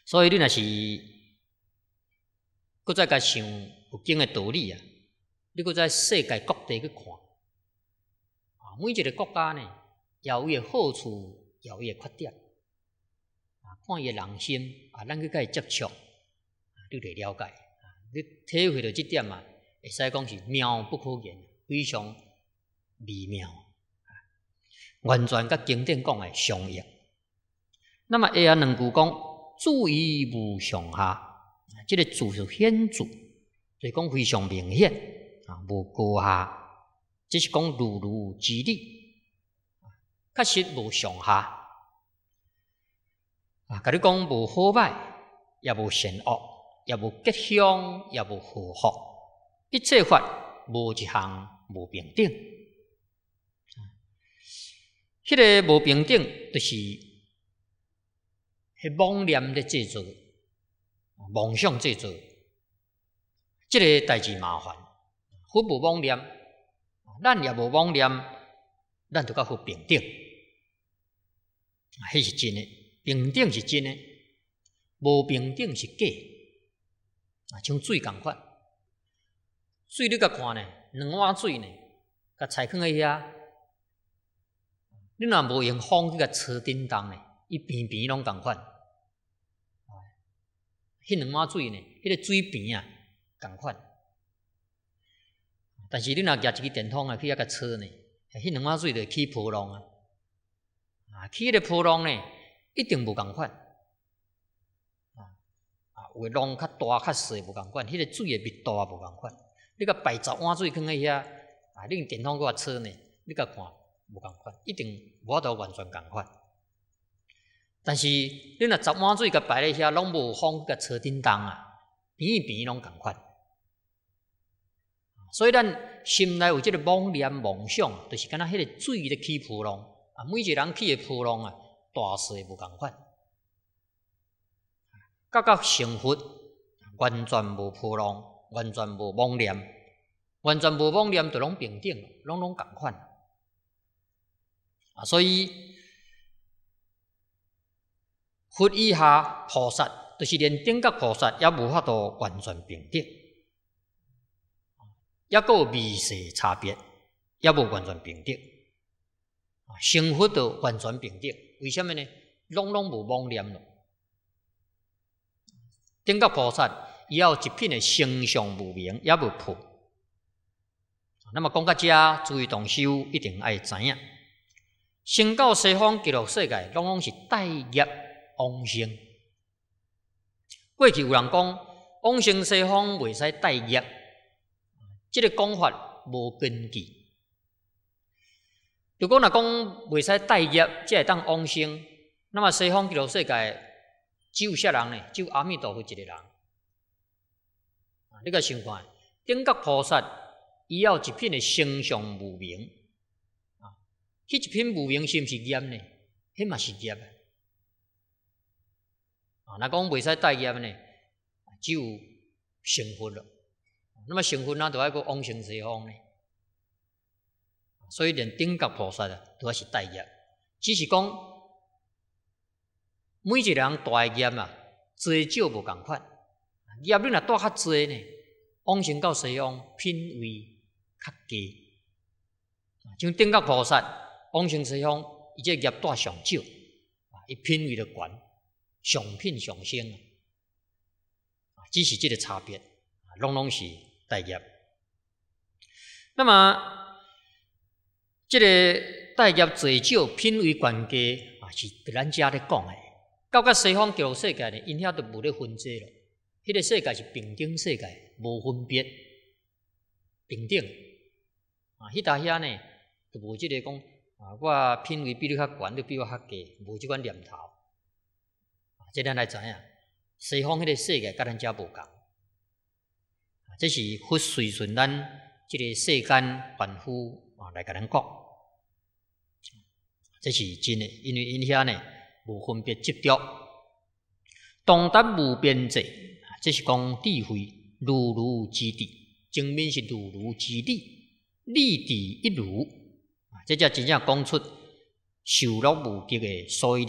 S1: 所以你若是，搁再甲想。佛经的道理啊，你搁在世界各地去看，啊，每一个国家呢，也有好处，也有缺点，啊，看伊个人心，啊，咱去甲伊接触，就得了解，你体会到即点啊，会使讲是妙不可言，非常微妙，完全甲经典讲个相应。那么，伊啊两句讲注意无上下，即个主是显著。对，讲非常明显，啊，无高下，即是讲如如之理，确实无上下。啊，甲你讲无好歹，也无善恶，也无吉凶，也无和合，一切法无一项无平等。迄个无平等，就是妄念的制造，妄想制造。这个代志麻烦，佛无妄念，咱也无妄念，咱就较佛平等。迄是真诶，平等是真诶，无平等是假。啊，像水共款，水你甲看呢，两碗水呢，甲菜框喺遐，你若无用风去甲吹振动嘞，伊平平拢共款。迄两碗水呢，迄个水平啊。共款，但是你若举一支电筒啊去遐个吹呢，迄两碗水着起波浪啊，啊，起个波浪呢一定无共款啊啊，有诶浪较大较细无共款，迄个水诶密度也无共款，你甲摆十碗水放在遐，啊，你用电筒去甲吹呢，你甲看无共款，一定无得完全共款。但是你若十碗水甲摆咧遐，拢无风甲吹叮动啊，平平拢共款。所以咱心内有即个妄念、妄想，就是敢若迄个水咧起波浪。啊，每一人起诶波浪啊，大小无共款。感觉成佛，完全无波浪，完全无妄念，完全无妄念，就拢平等，拢拢共款。啊，所以佛以下菩萨，就是连顶级菩萨也无法度完全平等。也个味细差别，也无完全平等。啊，幸福都完全平等，为什么呢？拢拢无妄念咯。顶到菩萨也有一片诶心上无明，也无破。那么讲到这，诸位同修一定爱知影。圣到西方极乐世界，拢拢是带业往生。过去有人讲，往生西方未使带业。这个讲法无根据。如果若讲未使代业，即会当往生，那么西方极乐世界只有啥人呢？只有阿弥陀佛一个人。你该想看，顶国菩萨伊要一片的心上无明，啊，迄一片无明毋是业呢？迄嘛是业啊！那讲未使代业呢，只有成佛了。那么成佛那都爱一个往生西方呢。所以连顶格菩萨啊，都要是大业。只是讲，每一个人大业啊，最少无共款。业量若大较侪呢，往生到西方品位较低。像顶格菩萨、往生西方，伊这业大上少，伊品位就悬，上品上升啊。只是即个差别，拢拢是。代业，那么这个代业最少品位关家啊，是伫咱遮咧讲诶。到个西方旧世界咧，因遐都无咧分阶咯。迄个世界是平等世界，无分别平等。啊，迄搭遐呢，都无即个讲啊，我品位比你较悬，你比我较低，无即款念头。即咱来知影，西方迄个世界甲咱遮无共。这是佛随顺咱即个世间凡夫啊来甲咱讲，这是真诶，因为因遐呢无分别执着，懂得无边际，即是讲智慧如如之地，证明是如如之地，利地一如，这才真正讲出受乐无极诶所然。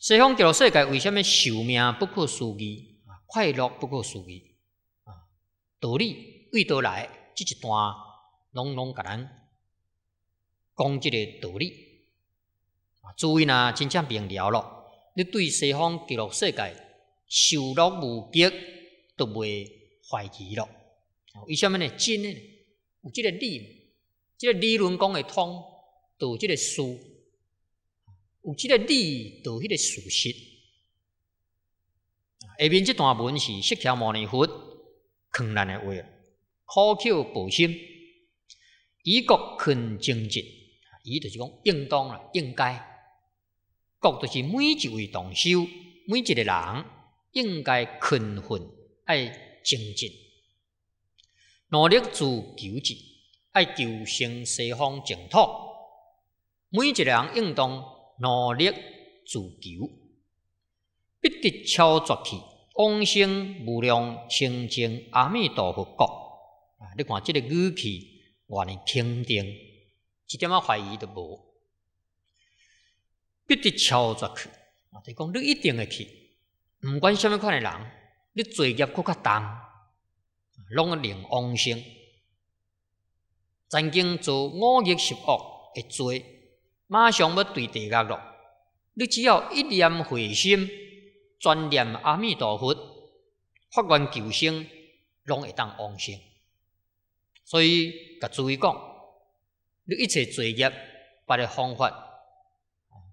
S1: 西方极乐世界为什么寿命不可思议啊？快乐不可思议？道理为多来，这一段拢拢甲咱讲即个道理啊，诸位真正明了咯，你对西方极乐世界修乐无极都袂怀疑咯。为什么呢？真有即个理，这个理论讲的通，有即个书有即个理，有迄个事实。下面即段文是释迦牟尼佛。困难的话，苦口婆心，以国困精进，以就是讲应当啦，应该，国就是每一位同修，每一个人应该勤奋爱精进，努力自求之，爱求生西方净土，每一个人应当努力自求，不得操作去。往生无量清净阿弥陀佛国，啊！你看即个语气，偌呢肯定一点啊怀疑都无，必定敲着去。我讲你一定会去，毋管什么款诶人，你罪业佫较重，拢会令往生。曾经做五逆十恶诶罪，马上要对地狱咯。你只要一念回心。专念阿弥陀佛，发愿求生，拢会当往生。所以，甲诸位讲，你一切罪业，别个方法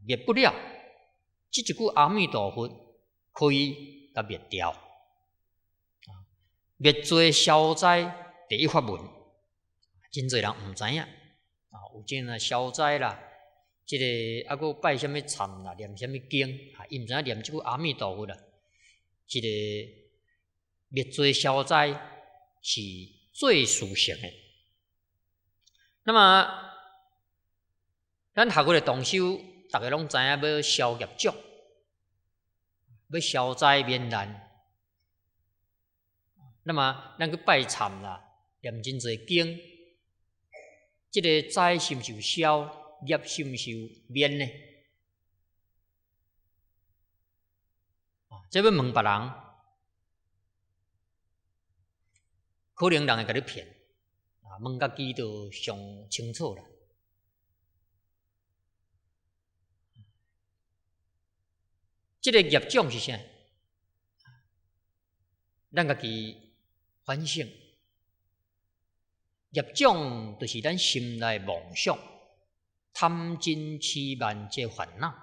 S1: 灭不了，即一句阿弥陀佛可以甲灭掉。灭罪消灾第一法门，真侪人毋知影，有真啊消灾啦。一个啊，个拜什物禅啦，念什物经啊，伊毋知影念即句阿弥陀佛啦。一个灭罪消灾是最殊胜诶。那么咱学过诶同修，逐个拢知影要消业障，要消灾免难。那么咱去拜禅啦，念真侪经，一个灾是有消。业心修免呢？啊，这要问别人，可能人会给你骗。啊，问家己都上清楚啦。这个业障是啥？咱家己反省，业障就是咱心内妄想。贪嗔痴慢这烦恼，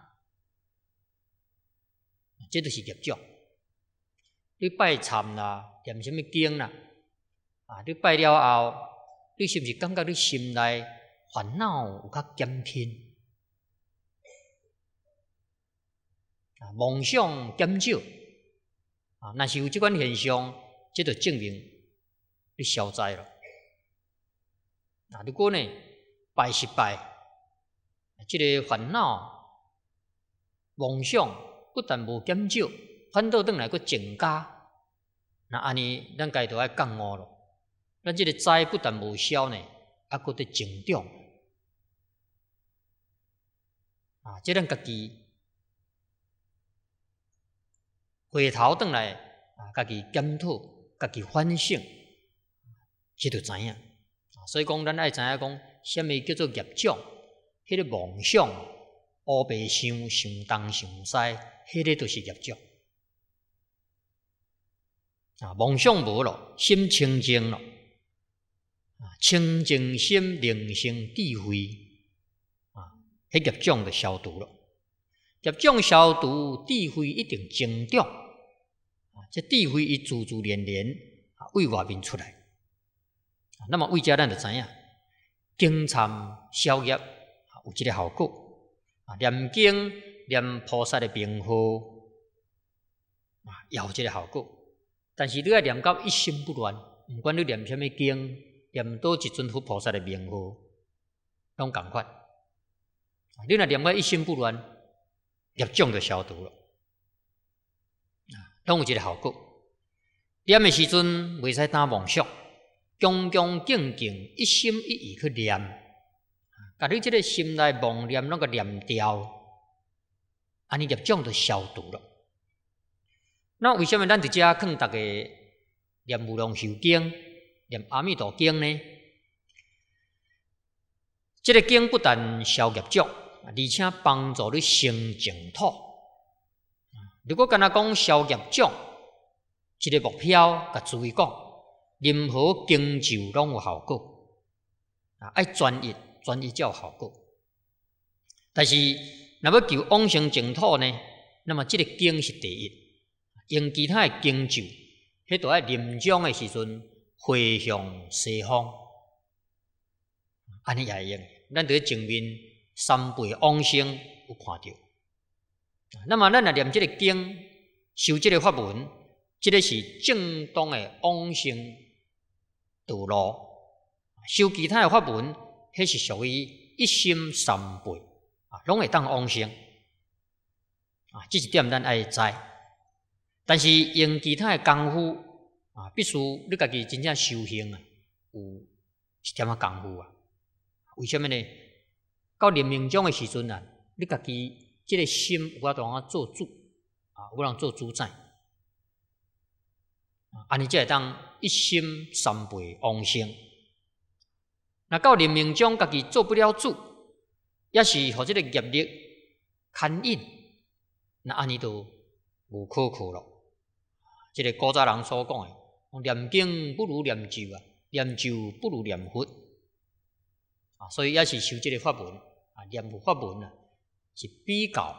S1: 这都是业障。你拜禅啦，念什么经啦？啊，你拜了后，你是不是感觉你心内烦恼有较减轻？啊，梦想减少。啊，若是有即款现象，这著证明你消灾了。啊，如果呢，拜是拜。即个烦恼、梦想不但无减少，反倒倒来个增加。那安尼，咱家都爱降悟咯。咱即个灾不但无消呢，还佫在增长。啊，即咱家己回头转来啊，家己检讨、家己反省，即就知影。啊，所以讲咱爱知影讲，虾米叫做业障。迄个妄想、黑白想、想东想西，迄个都是业障。啊，妄想无了，心清净了，清净心、灵性、智慧，啊，业障著消毒了。业障消除，智慧一定增长。啊，这智慧伊自自然然啊，位外面出来。那么位家咱就知影，经常消业。有这个效果，啊，念经、念菩萨的名号，啊，有这个效果。但是你若念到一心不乱，唔管你念什么经，念多一尊佛菩萨的名号，拢赶快。你若念到一心不乱，业障就消除了，啊，拢有这个效果。念的时阵，未使打妄想，恭恭敬敬，一心一意去念。甲你即个心内妄念拢个念掉，安尼业障就消除了。那为什么咱伫遮看逐个念无量寿经、念阿弥陀经呢？这个经不但消业障，而且帮助你生净土。如果跟他讲消业障，这个目标甲注意讲，任何经咒拢有效果。啊，爱专一。专一较好过，但是，若要求往生净土呢？那么即个经是第一，用其他的经咒，迄段临终诶时阵回向西方，安尼也用。咱咧前面三辈往生有看着。那么咱若念即个经，修即个法门，这个是正当诶往生道路，修其他诶法门。迄是属于一心三倍啊，拢会当往生啊，即是点咱爱知。但是用其他诶功夫啊，必须你家己真正修行啊，有点仔功夫啊。为什么呢？到临命终诶时阵啊，你家己即个心有法当啊做主啊，有当做主宰啊，尼即会当一心三倍往生。那到临命终，家己做不了主，也是互这个业力牵引，那安尼陀无可靠了。这个古早人所讲诶，念经不如念咒啊，念咒不如念佛啊，所以也是修即个法门啊，念佛法门啊，是比较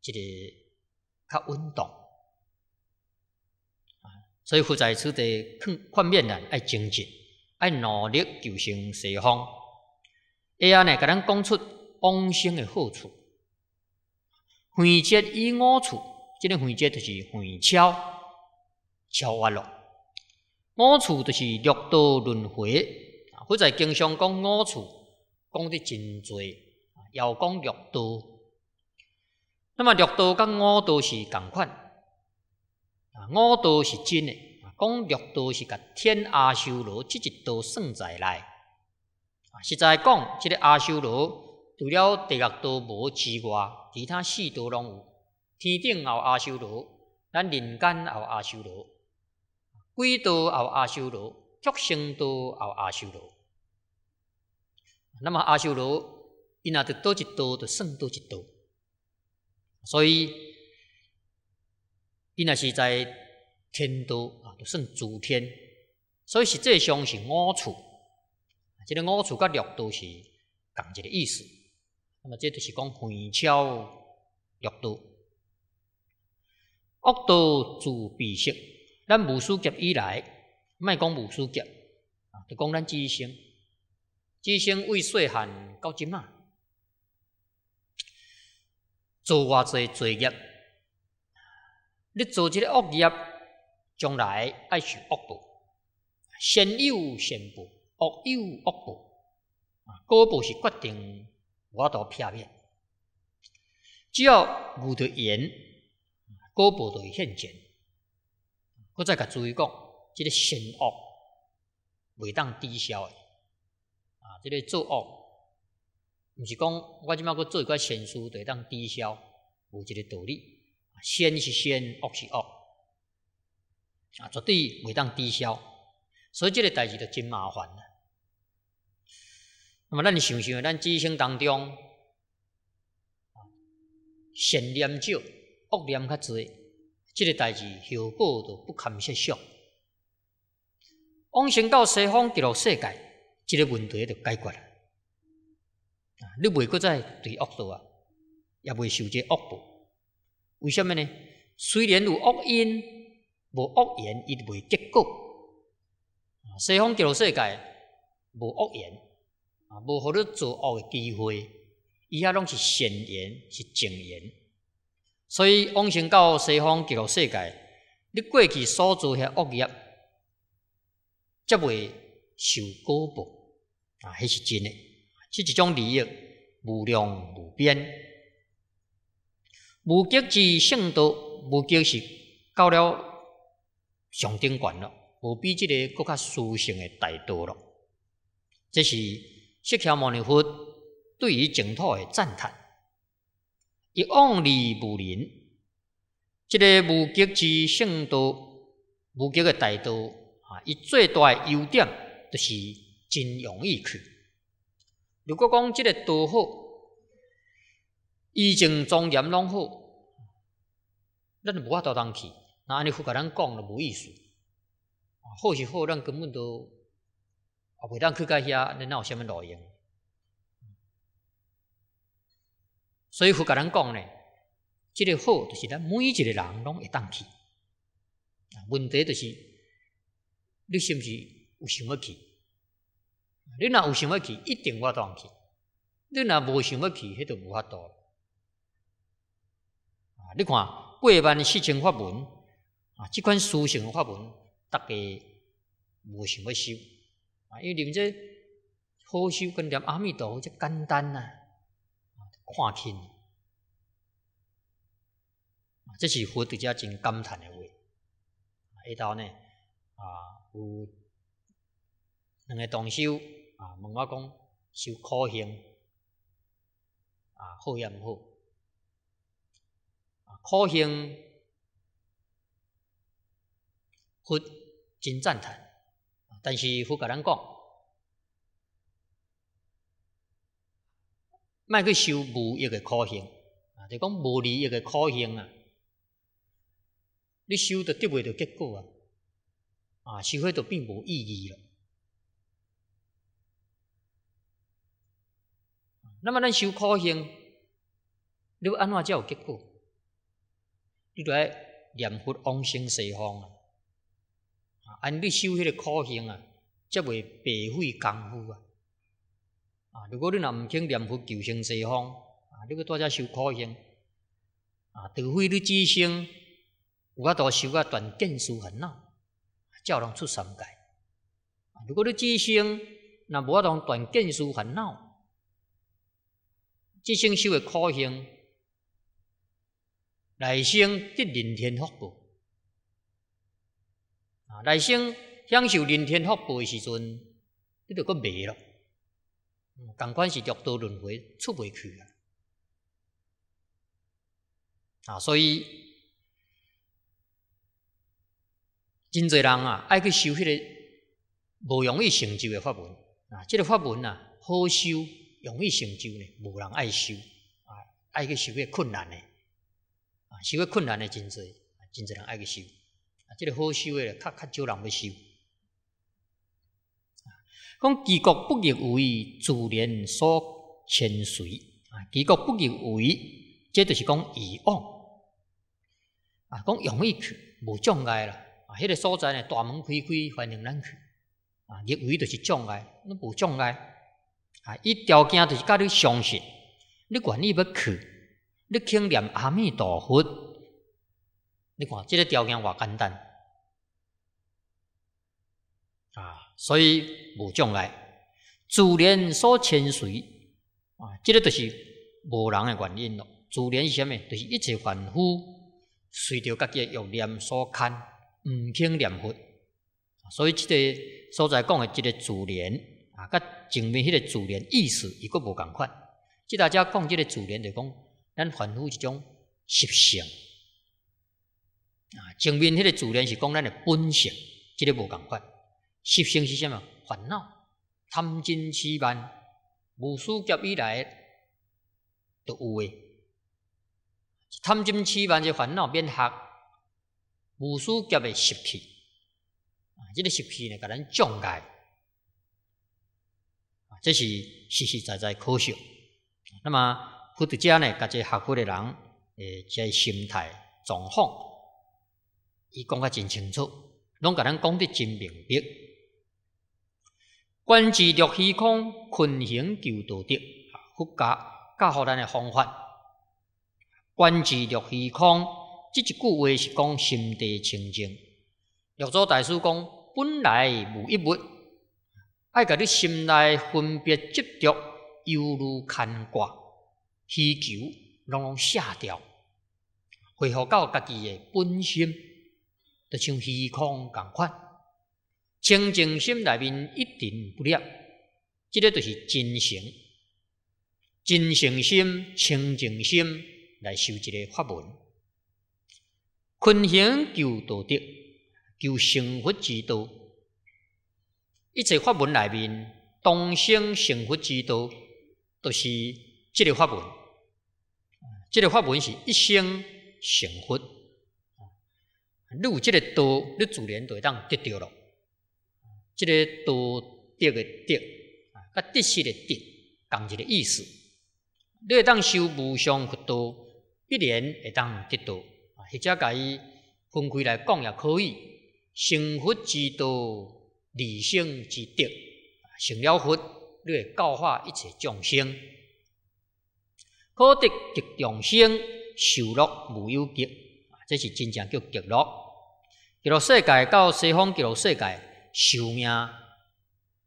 S1: 即个较稳当啊。所以佛在此地劝勉人爱精进。爱努力求生西方，阿呀呢，甲咱讲出往生的好处。横结以五处，这个横结就是横超超越咯。五处就是六道轮回，佛在经常讲五处，讲得真多，要讲六道。那么六道甲五道是共款，啊，五道是真诶。讲六道是甲天阿修罗，即一道圣在内。实在讲，这个阿修罗除了地狱道无之外，其他四道拢有。天顶有阿修罗，咱人间有阿修罗，鬼道有阿修罗，畜生道有阿修罗。那么阿修罗，因若伫多一道，就算多一道。所以因若是在。天都啊，都算主天，所以实际上是五处，这个五处甲六都是同一个意思。那么这就是讲横超六都。恶道自闭生。咱《无书经》以来，卖讲《无书经》，啊，就讲咱积善，积善为细汉到今啊，做偌侪罪业，你做即个恶业。将来爱受恶报，善有善报，恶有恶报，果报是决定我都偏见。只要有得缘，果报在现前。我再甲注意讲，这个善恶未当抵消的，啊，这个作恶，毋是讲我即摆个做一寡善事，会当抵消，有即个道理。善是善，恶是恶。啊，绝对袂当抵消。所以即个代志就真麻烦了。那么，咱想想，咱今生当中善念少，恶念较侪，这个代志后果都不堪设想。往生到西方极乐世界，这个问题就解决了。你袂未再对恶道啊，也袂受这恶报。为什么呢？虽然有恶因。无恶言亦袂结果。西方极乐世界无恶言，啊，无互你作恶个机会，伊遐拢是善言，是正言。所以往生到西方极乐世界，你过去所做遐恶业，则会受果报，啊，迄是真个，是一种利益无量无边，无极之圣道，无极是到了。上顶悬了，无比即个更较殊胜诶大道咯。这是释迦牟尼佛对于净土诶赞叹。一往而无林，这个无极之圣道，无极诶大道啊，伊最大诶优点就是真容易去。如果讲即个道好，意境庄严拢好，咱就无法度通去。那尼佛甲人讲都无意思，好是好，咱根本都啊，袂当去改遐，你闹下物路用？所以佛甲人讲呢，即个好就是咱每一个人拢会当去，问题就是你是毋是有想要去？你若有想要去，一定我当去；你若无想要去，迄就无法度。啊，你看，过万四千法文。啊，即款书想的法本，大家无想要修啊，因为你们这好修跟念阿弥陀这简单呐，看清。这是佛弟遮真感叹的话。迄道呢啊，有两个同修啊问我讲修苦行啊好也好，啊苦行。佛真赞叹，但是佛甲咱讲，莫去修无益个苦行，啊，就讲无利益个苦行啊！你修得得袂到结果啊，啊，修得并无意义咯。那么咱修苦行，你要安怎才有结果？你著爱念佛往生西方啊！安你修迄个苦行啊，即袂白费功夫啊！啊，如果你若毋肯念佛求生西方啊，你去倒遮修苦行啊，除非你至生有较度修啊断见思烦恼，才通出三界。啊，如果你至生若无法度断见思烦恼，至生修诶苦行，来生得人天福报。啊，来生享受人天福报诶时阵，你就未咯。嗯，同款是六道轮回出未去啊！啊，所以真侪人啊，爱去修迄个无容易成就诶法门啊，即个法门啊，好修容易成就呢，无人爱修啊，爱去修个困难呢，啊，修个困难诶真侪，真侪人爱去修。这个好修诶，较较少人要修。讲其国不以为自然所浅随，啊，结不以为，这就是讲遗忘。啊，讲容易去，无障碍啦。啊，迄个所在诶大门开开，欢迎咱去。啊，认为就是障碍，那无障碍。啊，伊条件就是甲你相信，你管你要去，你肯念阿弥陀佛，你看，这个条件偌简单。所以无障碍，自然所迁随啊，这个就是无人的原因咯。自然是啥物？就是一切凡夫随着家己的欲念所牵，毋肯念佛。所以即个所在讲的即个自然啊，甲前面迄个自然意思伊阁无共款。即大家讲即个自然就讲咱凡夫一种习性啊，前面迄个自然是讲咱的本性，这个无共款。习性是什么？烦恼、贪嗔痴慢，无数劫以来都有诶。贪嗔痴慢是烦恼，免学无数劫诶习气。啊，这个习气呢，甲咱障碍。啊，这是实实在在可惜。那么佛伫家呢，即个学佛的人诶，在心态状况，伊讲个真清楚，拢甲咱讲得真明白。观自着虚空，困行求道德，佛家教互咱诶方法。观自着虚空，即一句话是讲心地清净。六祖大师讲：本来无一物，爱甲你心内分别执着，犹如牵挂，需求拢拢下掉，恢复到家己诶本心，著像虚空共款。清净心内面一定不裂，这个就是真诚。真诚心、清净心来修一个法门。困行求道德，求成佛之道。一切法门内面，当生成佛之道，都是即个法门。这个法门是一生成佛。你有即个道，你自然就会当得着咯。即个道德诶德，啊，德得诶德，得，同一个意思。汝当修无上佛道，必然会当得道。啊。或者甲伊分开来讲也可以，成佛之道，理性之德，成了佛，汝会教化一切众生，可得极众生受乐无忧极啊。这是真正叫极乐，极乐世界到西方极乐世界。寿命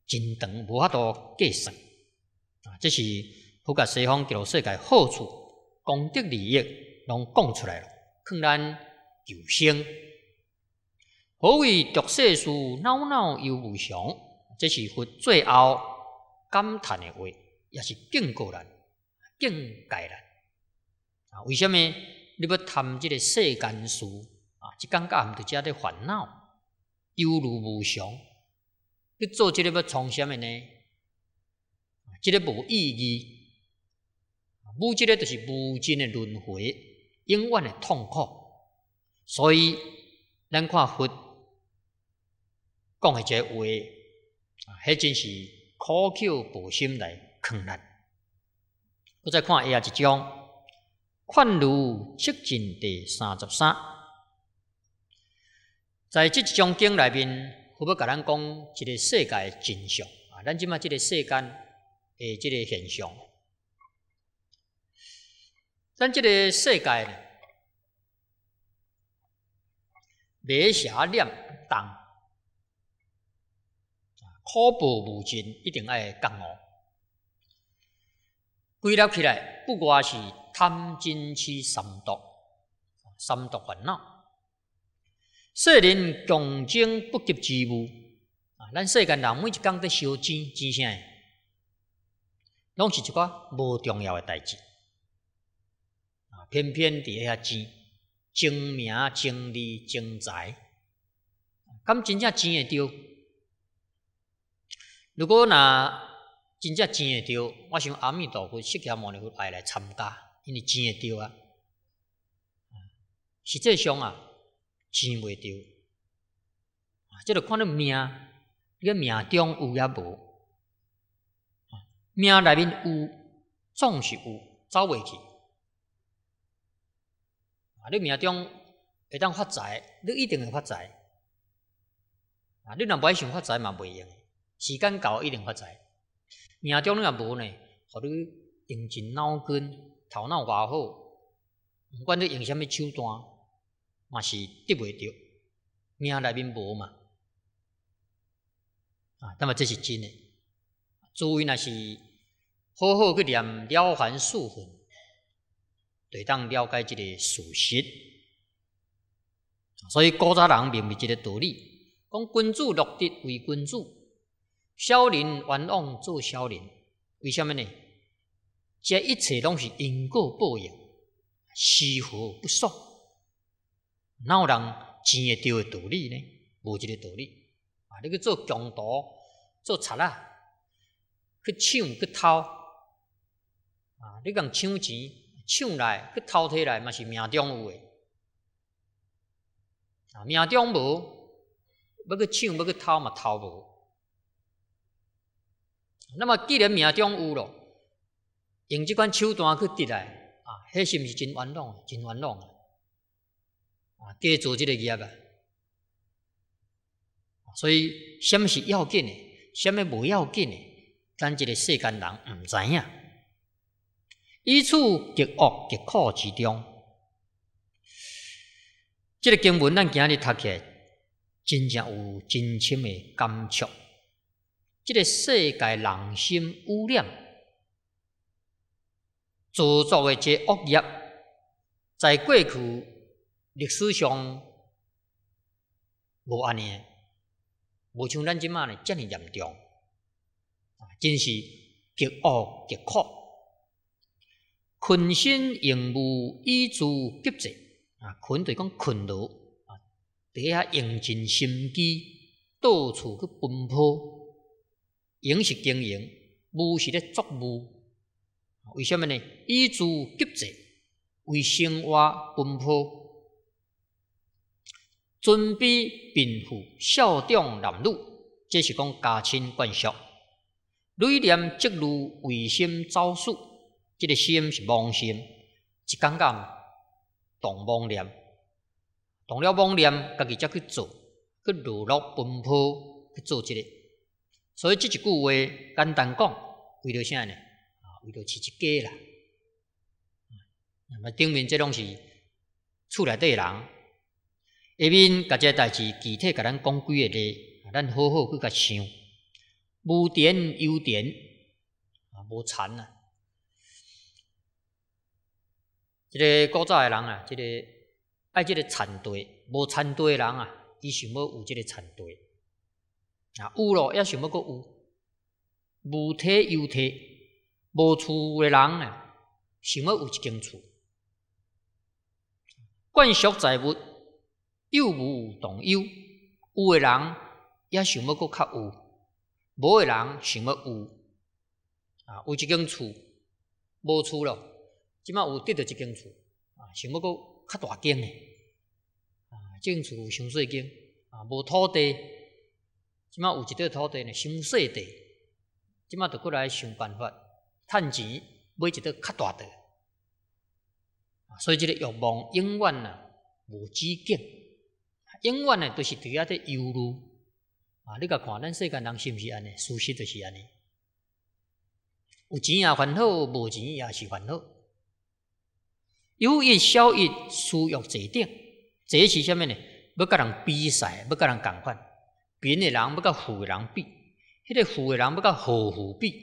S1: 真长，无法度计算。啊，这是佛教西方乐世界好处功德利益，拢讲出来了，劝咱求生。何谓读世事，闹闹又无常，这是佛最后感叹的话，也是警告咱、警戒咱。啊，为什么你要谈即个世间事啊？就感觉在遮的烦恼。犹如无常，去做即个要从什么呢？这个无意义，无即个都是无尽的轮回，永远的痛苦。所以，咱看佛讲的这话，迄真是苦口婆心来劝咱。我再看下一章，《观如七经》第三十三。在即一景经内面，佛要甲咱讲一个世界真相啊！咱即嘛，即个世间诶，即个现象，咱即个世界咧，迷霞念动，苦口无尽，一定爱干哦。归纳起来，不管是贪嗔痴三毒，三毒烦恼。世人穷精不及之物，啊！咱世间人每一讲在烧钱，钱啥？拢是一个无重要的代志，啊！偏偏在遐钱，争名争利争财，敢真正钱会丢。如果若真正钱会丢，我想阿弥陀佛、释迦牟尼佛也来参加，因为钱会丢啊。实际上啊。见唔啊，即著看到命，你命中有也无。命内面有，总是有，走袂去。你命中一旦发财，你一定会发财。你若唔爱想发财嘛，唔会用。时间到一定发财。命中你若无呢，互你用尽脑筋，头脑偌好，毋管你用虾米手段。嘛是得袂到，命内面无嘛，啊，那么这是真诶。诸位那是好好去念了凡四训，对当了解这个事实。所以古早人明白这个道理，讲君子落地为君子，小人冤枉做小人。为虾米呢？即一切拢是因果报应，是福不爽。哪有人钱会丢的道理呢？无一个道理。啊，你去做强盗、做贼啊，去抢、去偷。啊，你讲抢钱、抢来、去偷摕来，嘛是命中有诶。啊，命中无，要去抢、要去偷嘛，偷无。那么，既然命中有咯，用即款手段去得来，啊，迄是毋是真冤枉？真冤枉！啊，做即个业啊，所以什么是要紧的，什么不要紧的，咱即个世间人毋知影。一处极恶极苦之中，这个经文咱今日读起，来，真正有真深的感触。这个世界人心污染，做作的这恶业，在过去。历史上无安尼，无像咱即马呢，遮尔严重真是极恶极苦，困身用务以助急者啊！困就讲困劳啊，底下用尽心机，到处去奔波，饮是经营，务是咧作务。为什么呢？以助急者为生活奔波。尊卑并富，孝敬男女，这是讲家亲眷属。累念即如为心造事，即个心是妄心，一感觉动妄念，动了妄念，家己则去做，去如碌奔波去做即个。所以即一句话简单讲，为着啥呢？为着饲一家啦。那么顶面即拢是厝内底人。下面各个代志具体甲咱讲几个例，咱好好去甲想。无田有田，啊，无田啊。即个古早诶人啊，即个爱即个田地，无田地诶人啊，伊想要有即个田地。啊，有咯，也想要搁有。无体有体，无厝诶人啊，想要有一间厝。惯俗财物。有无同忧。有诶人也想要够较有，无诶人想要有啊。有一间厝，无厝了，即马有得着一间厝啊，想要够较大间诶啊。即间厝上细间啊，无土地，即马有一块土地呢，上细地，即马着过来想办法，趁钱买一块较大地啊。所以即个欲望永远啊无止境。永远诶都是伫遐这忧虑，啊！你甲看咱世间人是毋是安尼？事实就是安尼。有钱也烦恼，无钱也是烦恼。有一消一，私欲坐顶。这是虾米呢？要甲人比赛，要甲人共款。贫诶人要甲富诶人比，迄个富诶人要甲何富比。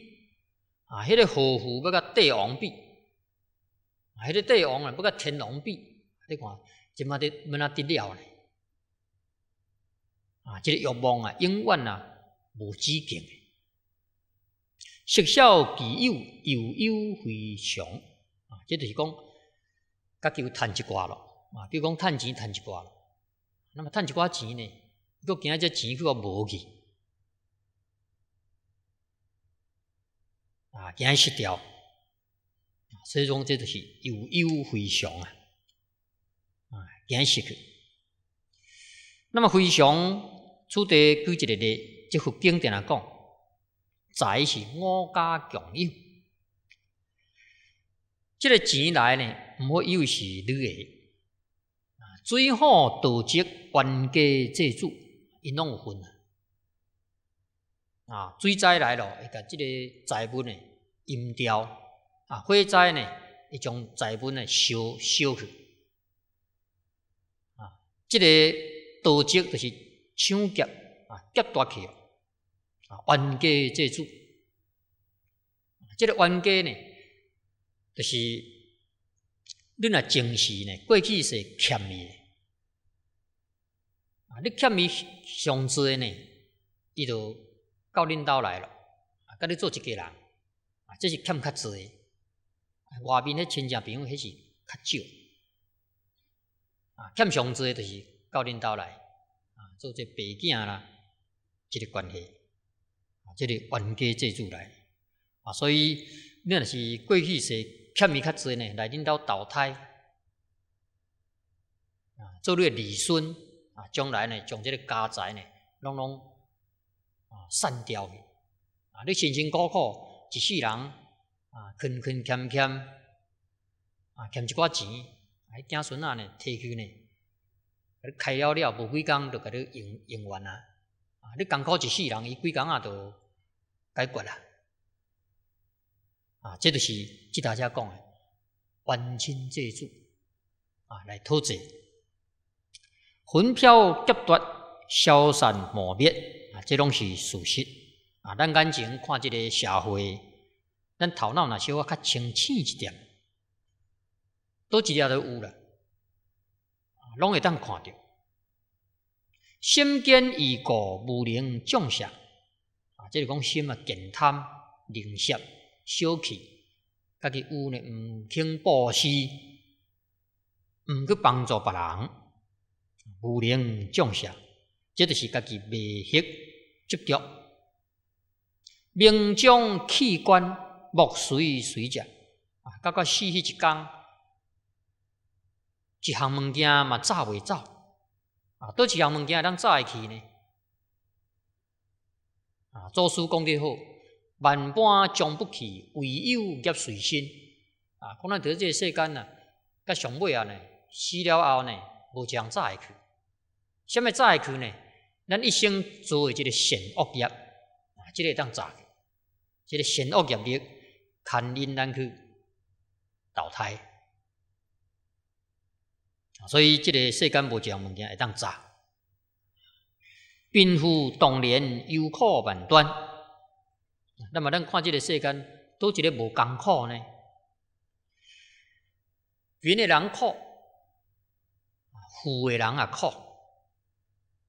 S1: 啊，迄个何富要甲帝王比，啊，迄个帝王啊要甲天龙比。你看，即嘛伫蛮哪得了呢？啊，这个欲望啊，永远啊无止境的。食少有，有又非常啊，这就是讲，家就趁一寡咯啊，比如讲趁钱趁一挂了。那么趁一寡钱呢，又惊这钱去个无去啊，惊失掉所以说这就是有又非常啊，啊，惊失去。那么非常。此地举一个例，即从经定来讲，财是五家共有，这个钱来呢，毋好又是你诶。最好盗贼冤家债主，一拢有啦。啊，水灾来了，会甲即个财本诶淹掉；啊，火灾呢，会将财本诶烧烧去。啊，这个盗贼就是。抢劫啊，劫大去啊，冤家债主，这个冤家呢，就是你若情绪呢，过去是欠你，啊，你欠伊上资的呢，伊就到恁兜来了，啊，甲你做一家人，啊，这是欠较资的，外面的亲戚朋友迄是较少，啊，欠上资的是到恁兜来。做这白囝啦，这个关系，啊，这个冤家债主来，啊，所以你若是过去说欠伊较侪呢，来恁兜投胎，啊，做你儿孙，啊，将来呢，将即个家财呢，拢拢啊，散掉去，啊，你辛辛苦苦一世人，啊，勤勤俭俭，啊，欠一寡钱，啊，囝孙仔呢，摕去呢。开了了，无几工就甲你用用完啊，你艰苦一世人，伊几工啊都解决啦。啊，这都是即大家讲诶，关心救助啊，来讨债，魂飘脚夺，消散磨灭啊，这拢是事实啊。咱眼前看即个社会，咱头脑若稍微较清醒一点，倒一样都有啦。拢会当看到，心坚意固，无能降下。啊，讲心啊，貪婪、吝啬、小气，家己有呢，唔肯布施，唔去帮助别人，无能降下。这就是家己未学执着。命中器官莫随随著，啊，到刚细细一讲。一项物件嘛，走会走，啊，多一项物件咱早会去呢。啊，祖师讲得好，万般将不弃，唯有业随身。啊，可能伫即个世间啊，甲上尾啊呢，死了后呢，无将早会去。甚么走会去呢？咱一生做诶即个善恶业，啊，这个当走去，这个善恶业力牵引咱去投胎。所以，即个世间无一样物件会当炸。贫富当然有苦万端，那么咱看即个世间，多一个无甘苦呢？贫的人苦，富的人也苦。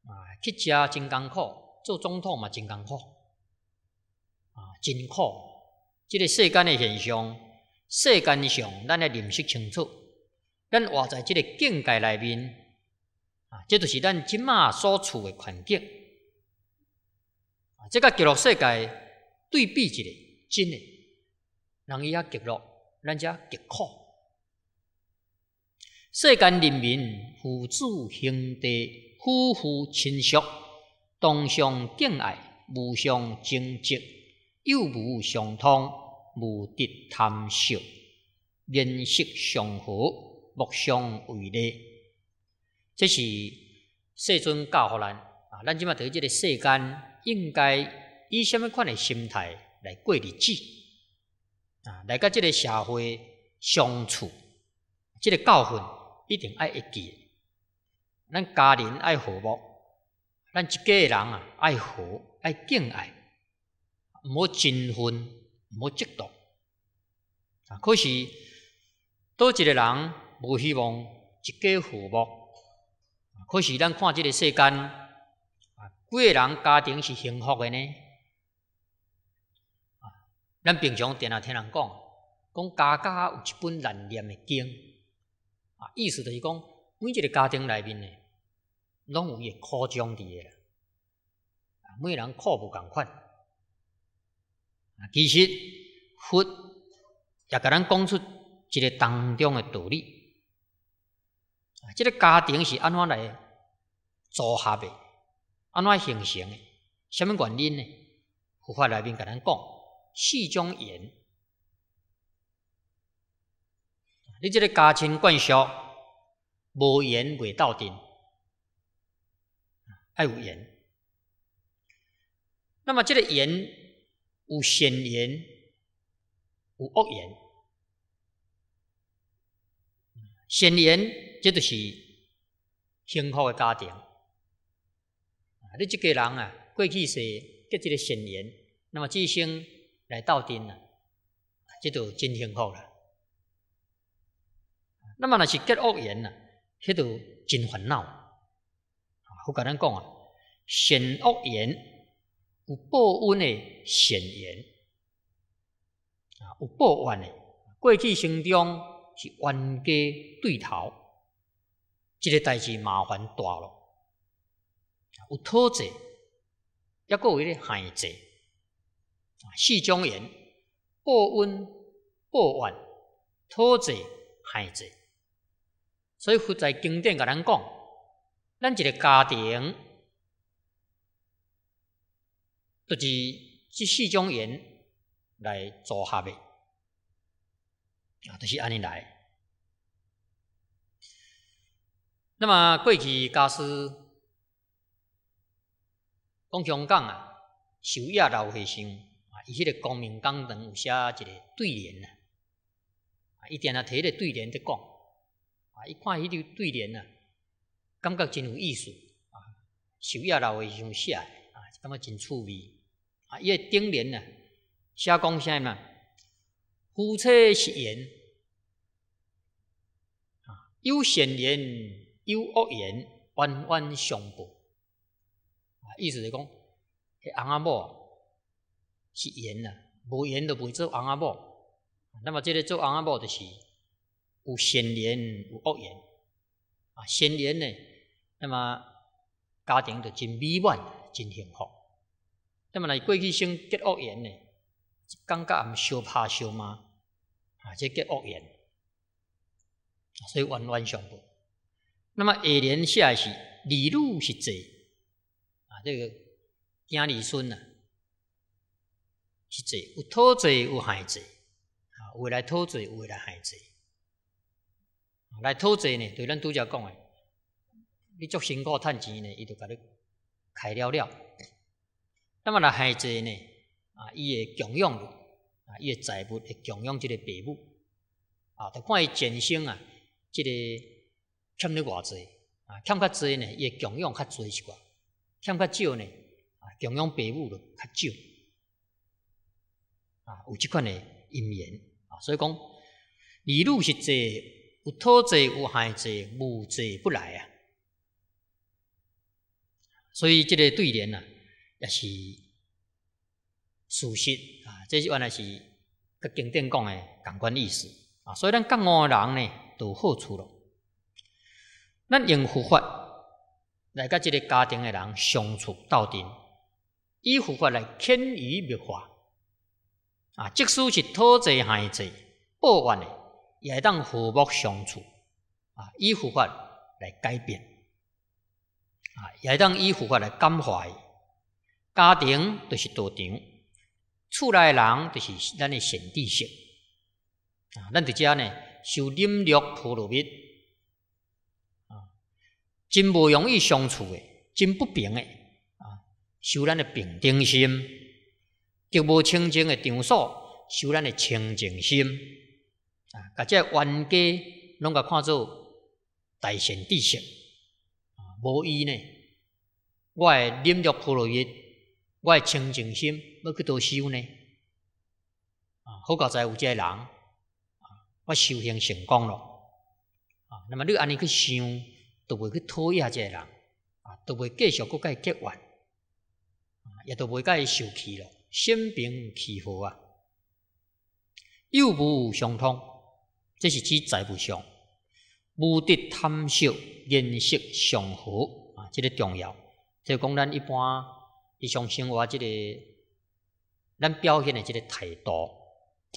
S1: 啊，乞食真艰苦，做总统嘛真艰苦。啊，真苦！这个世间的现象，世间上，咱要认识清楚。咱活在即个境界内面，啊，即就是咱即马所处诶环境。啊，这个极乐世界对比即个真诶，人伊遐极乐，咱遮极苦。世间人民父子兄弟夫妇亲属，同上敬爱，无相争执，又无相通，无得贪笑，认识相和。莫相为难，这是世尊教予咱啊！咱即嘛在即个世间，应该以什么款的心态来过日子啊？来甲即个社会相处，即个教训一定爱记。咱家人爱和睦，咱一家人啊爱和爱敬爱，毋好争嗔毋好嫉妒啊。可是多一个人。无希望，一家和睦。可是，咱看即个世间，啊，几个人家庭是幸福的呢？啊，咱平常定阿听人讲，讲家家有一本难念的经。啊，意思就是讲，每一个家庭内面呢，拢有一个苦衷伫个啦。啊，每人苦无共款。啊，其实佛也甲咱讲出一个当中的道理。这个家庭是安怎来组合的？安怎形成的？什么原因呢？佛法里面甲咱讲，四种缘。你即个家庭眷属无缘未到阵，爱有缘。那么即个缘有善缘，有恶缘，善缘。这就是幸福的家庭。你一个人啊，过去是结这个善缘，那么今生来斗阵啊，这就真幸福了。那么若是结恶缘啦，这就真烦恼。我甲咧讲啊，善恶缘有报恩的善缘，啊有报怨的。过去生中是冤家对头。这个代志麻烦大咯，有偷者，一个为个害者，四种缘，报恩、报怨、土者、害者，所以佛在经典甲咱讲，咱一个家庭，就是即四种缘来做合的，啊，就是安尼来。那么过去家师讲香港啊，秀雅老先生啊，伊迄个光明港等有写一个对联啊，啊，伊定啊提个对联在讲，啊，伊看迄条对联啊，感觉真有意思啊，秀雅老先生写啊，感觉真趣味啊，伊个顶联啊，写讲啥物啊？夫妻贤，啊，有善年。有恶言，冤冤相报。意思是讲，迄翁仔某是缘呐，无缘都袂做翁仔某。那么，即个做翁仔某就是有善言，有恶缘。啊，善言呢，那么家庭就真美满，真幸福。那么来过去生结恶缘呢，感觉毋相怕相骂，啊，这结恶缘，所以冤冤相报。那么下联下是儿女是侪，啊，这个养儿孙啊、是侪，有讨债有害子，啊，为来托侪，为来害子，啊，来讨债呢，对咱拄则讲诶，你足辛苦趁钱呢，伊就甲你开了了。那么来害子呢，啊，伊会强养你，啊，伊诶，财物会强养即个爸母，啊，就看伊前生啊，这个。欠你偌济啊？欠较济呢，也供养较济一寡；欠较少呢，啊，供养父母就较少。啊，有即款诶因缘啊，所以讲，你若是做有讨者、有害者、无者不来啊。所以即个对联啊，也是属实啊。这是原来是甲经典讲诶，感官意思啊，所以咱觉悟诶人呢，都好处咯。咱用佛法来甲即个家庭诶人相处斗阵，以佛法来迁移灭化。啊，即使是讨债害债、抱怨诶，也会当和睦相处啊，以佛法来改变啊，也会当以佛法来感化。家庭就是道场，厝内人就是咱诶现地性啊，咱伫遮呢修忍辱、菩提。真无容易相处诶，真不平诶，啊！修咱诶平等心，伫无清净诶场所修咱诶清净心，啊！个冤家拢甲看做大善地心，啊！无伊呢，我诶忍辱波罗蜜，我诶清净心要去叨修呢？啊！好够在有即个人，啊！我修行成功咯啊！那么你安尼去想？都袂去讨厌这个人，啊，都袂继续搁甲伊结怨，啊，也都袂甲伊受气咯，心平气和啊，又不有相通，这是指财不相，无得贪色，认识相和啊，这个重要。就讲咱一般日常生活这个，咱表现的即个态度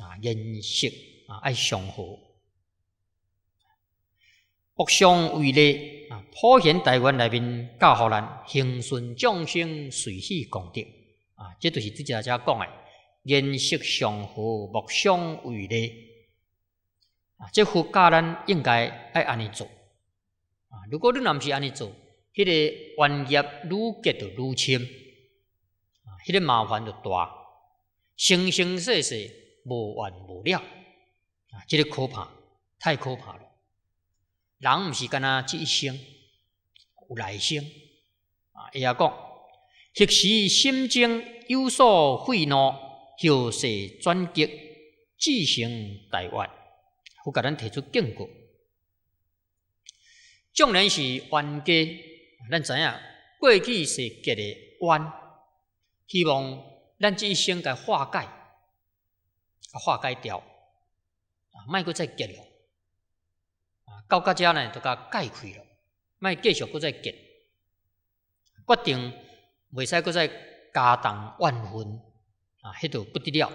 S1: 啊，认识啊，爱相和，不相为利。啊，普贤大愿里面教好咱行顺众生随喜功德啊，这就是这家家讲的，言色相好目相为利啊，这佛教咱应该爱安尼做啊。如果你毋是安尼做，迄个冤业愈结就愈深，迄个麻烦就大，生生世世无完无了啊，这个可怕，太可怕了。人唔是干呐，即一生有来生啊！伊也讲，迄时心境有所混怒，后世转机，自行代患。有甲咱提出警告，纵然是冤家，咱知影过去是结的冤，希望咱即一生该化解，啊，化解掉，啊，莫过再结了。到到遮呢，就甲解开了，卖继续搁再结，决定未使搁再加重万分，啊，迄个不得了，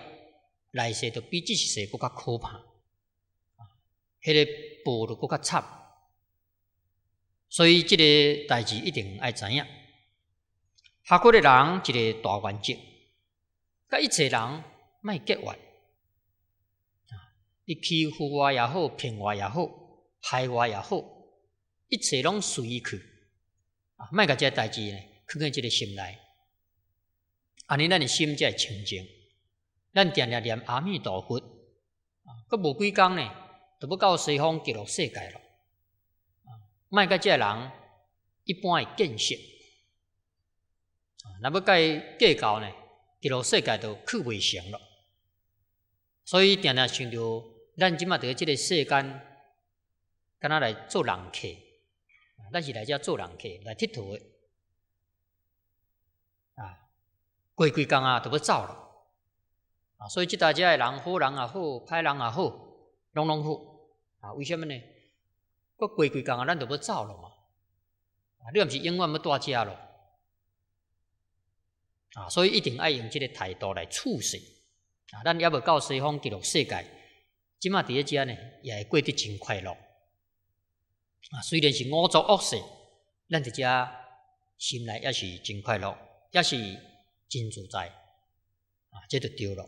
S1: 来世都比这世搁较可怕，迄个步都搁较差，所以即个代志一定爱知影。学过的人一个大原则，甲一切人卖结怨，啊，你欺负我也好，骗我也好。海外也好，一切拢随伊去。啊，卖个代志呢，看看即个心内，安尼咱诶心才会清净，咱定定念阿弥陀佛。啊，个无几工呢，就要到西方极乐世界咯。啊，卖个人一般诶见识，啊，那要伊计较呢，极乐世界都去未成咯。所以定定想着，咱即嘛伫即个世间。敢那来做人客，咱是来遮做人客来佚佗诶。啊，过几工啊，都要走了啊。所以即大家诶人好，人也好，歹人也好，拢拢好啊。为什么呢？过几几工啊，咱都要走了嘛。啊，你毋是永远要在遮咯啊。所以一定爱用即个态度来处事啊。咱抑未到西方极乐世界，即马伫遮呢，也会过得真快乐。啊，虽然是恶作恶事，咱这只心内也是真快乐，也是真自在。啊，这就对了。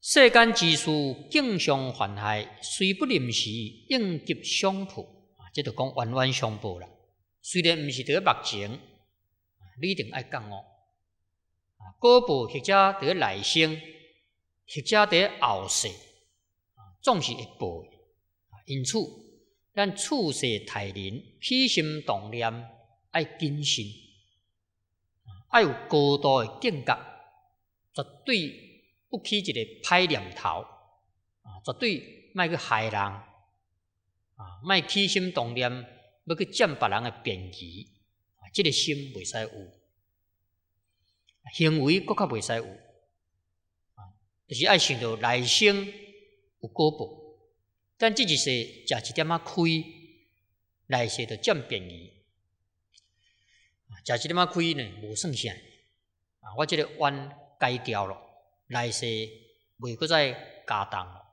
S1: 世间之事，竞相环海，虽不临时应急相扑，啊，这就讲冤冤相报了。虽然毋是得目前，你一定爱讲哦。啊，果报或者得来生，或者得后世，啊，总是会报。啊，因此。咱处世待人，起心动念，爱谨慎，爱有高度的定格，绝对不起一个歹念头，啊，绝对卖去害人，啊，卖起心动念要去占别人的便宜，啊，这个心袂使有，行为更加袂使有，啊，就是爱想着内心有果报。但这些，食一点仔亏，那些都占便宜。食一点仔亏呢？无算啥。啊，我这个弯改掉了，那些未搁再加重了。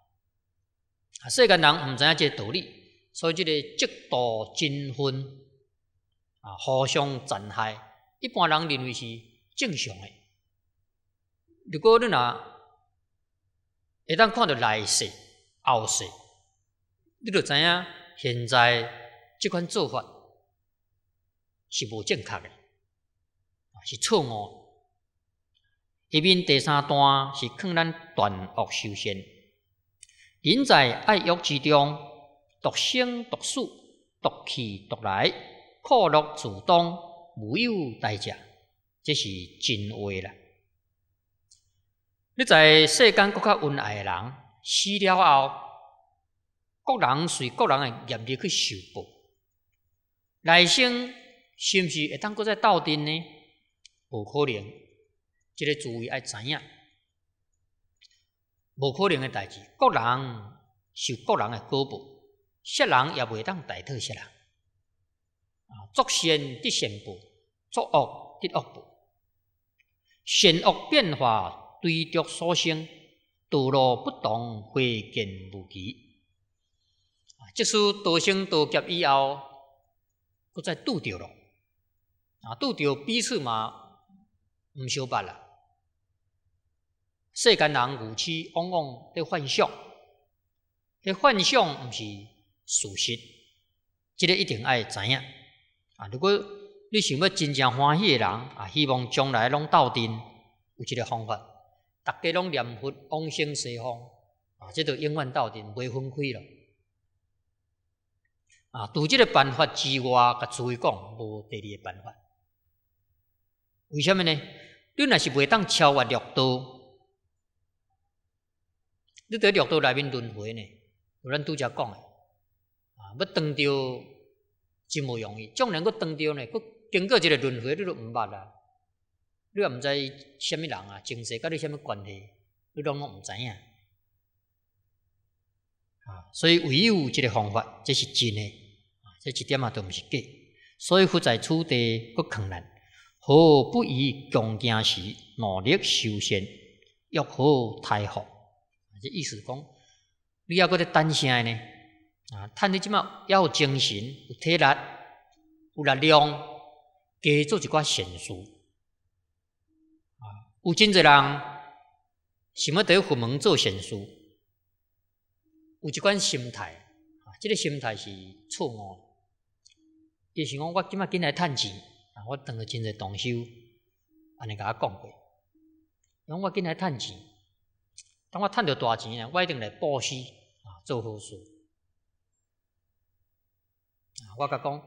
S1: 啊，世间人毋知影即个道理，所以即个嫉妒、憎恨啊，互相残害，一般人认为是正常诶。如果你若会当看到内事、后事，你就知影，现在即款做法是无正确诶，是错误。一面第三段是劝咱断恶修善，人在爱欲之中，独生独死，独去独来，苦乐自当，无有代价，这是真话啦。你在世间骨较恩爱诶人死了后，各人随各人个业力去受报，来生是毋是会当搁再斗阵呢？无可能，即个诸位爱知影，无可能诶代志。各人受各人诶果报，善人也袂当代替善人。啊，作善得善报，作恶得恶报。善恶变化，对敌所生，道路不同，会见无极。即使多生多劫以后，不再拄着了。啊，拄着彼此嘛，毋相捌啦。世间人有耻，往往伫幻想，迄幻想毋是事实。即个一定爱知影。啊，如果你想要真正欢喜诶人，啊，希望将来拢斗阵，有一个方法，逐家拢念佛往生西方，啊，即个永远斗阵，袂分开咯。啊，独这个办法之外，甲诸位讲无第二个办法。为什么呢？你若是袂当超越六道，你伫六道内面轮回呢？有咱拄则讲，啊，要断着真无容易。纵然够断着呢？佫经过一个轮回，你都毋捌啊，你也毋知虾米人啊，前世甲你虾米关系，你拢拢毋知影。啊，所以唯有一个方法，这是真诶。这一点啊都毋是假，所以佛在此地，搁劝人：好不以穷家时努力修仙，欲好大福。这意思讲，你要搁在担心呢？啊，趁你即马要有精神、有体力、有力量，加做一寡善事。啊，有真侪人想要在佛门做善事，有一款心态，啊，即个心态是错误。伊是讲，我今仔紧来趁钱，啊，我当着真侪同事安尼甲我讲过。讲我紧来趁钱，当我趁着大钱咧，我一定来布施，啊，做好事。啊，我甲讲，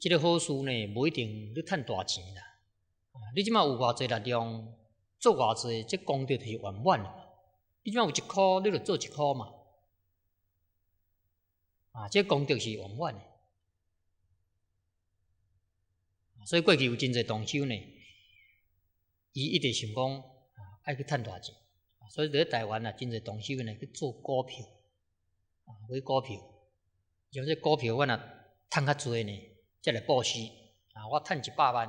S1: 即个好事呢，无一定你趁大钱啦，啊，你即仔有偌侪力量，做偌侪，即功德就是圆满啦。你即仔有一颗，你就做一颗嘛。啊，即功德是圆满的。所以过去有真侪动手呢，伊一直想讲，啊，爱去趁大钱。所以伫台湾啊，真侪动手呢去做股票，啊买股票，像这股票我若趁较侪呢，则来布施。啊，我趁一百万，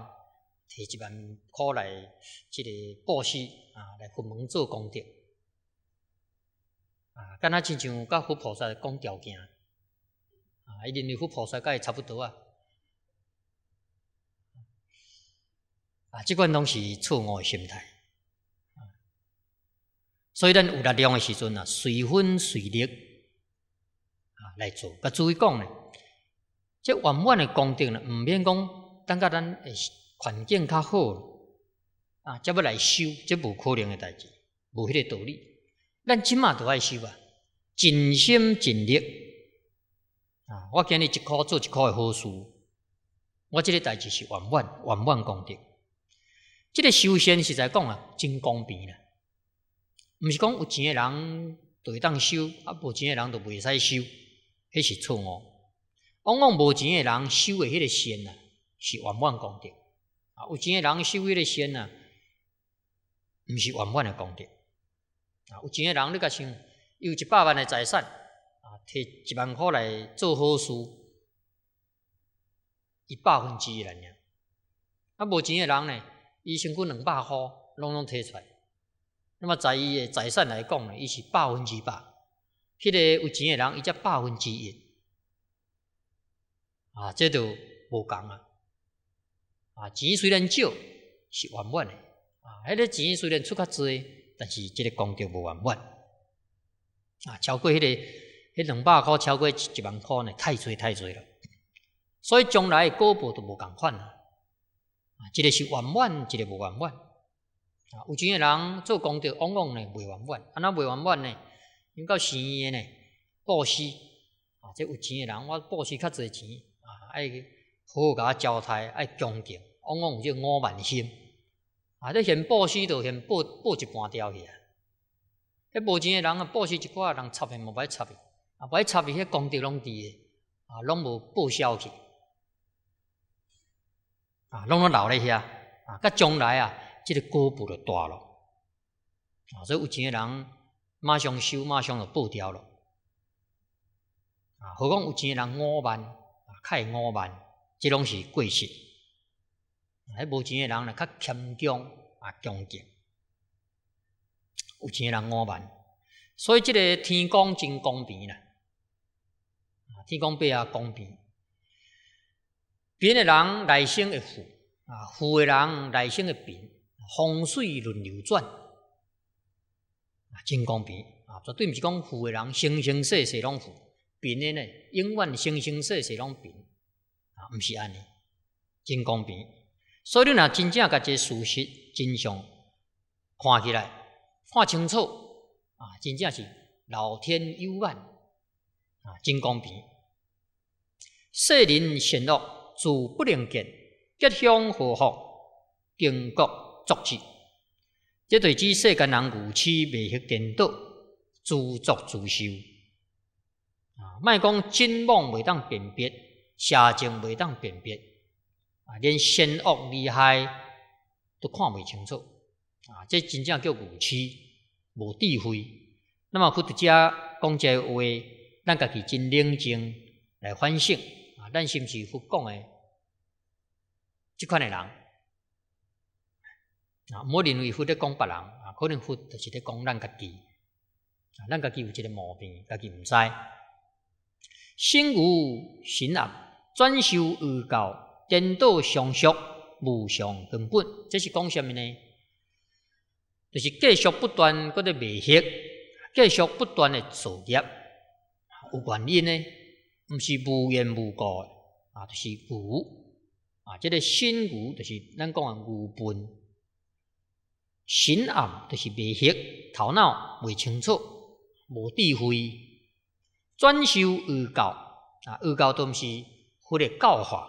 S1: 提一万块来即个布施，啊来去门做功德。啊，敢若亲像甲佛菩萨讲条件，啊，伊认为佛菩萨甲伊差不多啊。啊，即款拢是错误诶心态。所以咱有力量诶时阵啊，随分随力啊来做。甲注意讲呢，这圆满诶功德呢，毋免讲，等甲咱环境较好，啊，才要来修，即无可能诶代志，无迄个道理。咱即码都爱修啊，尽心尽力啊。我今日一箍做一箍诶好事，我即个代志是万满万满功德。这个修仙实在讲啊，真公平啦！毋是讲有钱诶人就当修，啊无钱诶人都未使修，迄是错误。往往无钱诶人修诶迄个仙啊，是万满功德；啊有钱诶人修迄个仙啊，毋是万满诶功德。啊有钱诶人你甲想，有一百万诶财产，啊摕一万块来做好事，一百分之一啦。啊无钱诶人呢？伊先款两百块，拢拢摕出来。那么在伊的财产来讲呢，伊是百分之百。迄个有钱的人，伊则百分之一。啊，这就无共啊！啊，钱虽然少，是万万的。啊，迄个钱虽然出较济，但是即个功德无万万。啊，超过迄个，迄两百块，超过一万块呢，太济太济了。所以将来诶果报都无共款啊！一个是圆满，一个无圆满。啊，有钱的人做功德，往往呢未圆满。啊，那未圆满呢，因到生耶呢，布施。啊，这有钱的人，我布施较侪钱。啊，爱好好甲我招待，爱恭敬，往往有这五万心。啊，这现布施都现布布一半掉去。啊。这无钱的人啊，布施一寡人插面无板插伊，啊，插伊迄去，功德拢诶，啊，拢无报销去。啊，拢拢留咧遐啊，甲将来啊，这个锅补就大咯。啊，所以有钱诶人马上收，马上就布掉咯，啊，何况有钱诶人五万，开五万，即拢是贵气，啊，无钱诶人呢较谦恭啊恭敬，有钱诶人五万，所以即个天公真公平啦，啊，天公伯啊公平。贫的人来生的富啊，富的人来生的贫，风水轮流转啊，真公平啊！绝对毋是讲富的人生生世世拢富，贫的呢永远生生世世拢贫啊，毋是安尼，真公平。所以若真正个这事实真相看起来看清楚啊，真正是老天有眼啊，真公平。世人险恶。自不能见，吉祥祸福，因果作结。这对只世间人无耻，未去颠倒，自作自受。啊，卖讲真妄未当辨别，邪正未当辨别，啊，连善恶利害都看未清楚。啊，这真正叫无耻，无智慧。那么佛家讲些话，咱家己真冷静来反省。啊，咱是毋是佛讲的？即款诶人啊，我认为福德讲别人啊，可能福德是得讲咱家己，啊，人家己有一个毛病，家己毋知。信无心暗，专修欲教颠倒相续，无上根本。这是讲什么呢？就是继续不断嗰个迷习，继续不断的造业。有原因呢，毋是无缘无故，啊，就是有。啊，这个心愚就是咱讲诶愚笨，心暗就是未晓头脑未清楚，无智慧，专修愚教。啊，愚教毋是佛诶教化，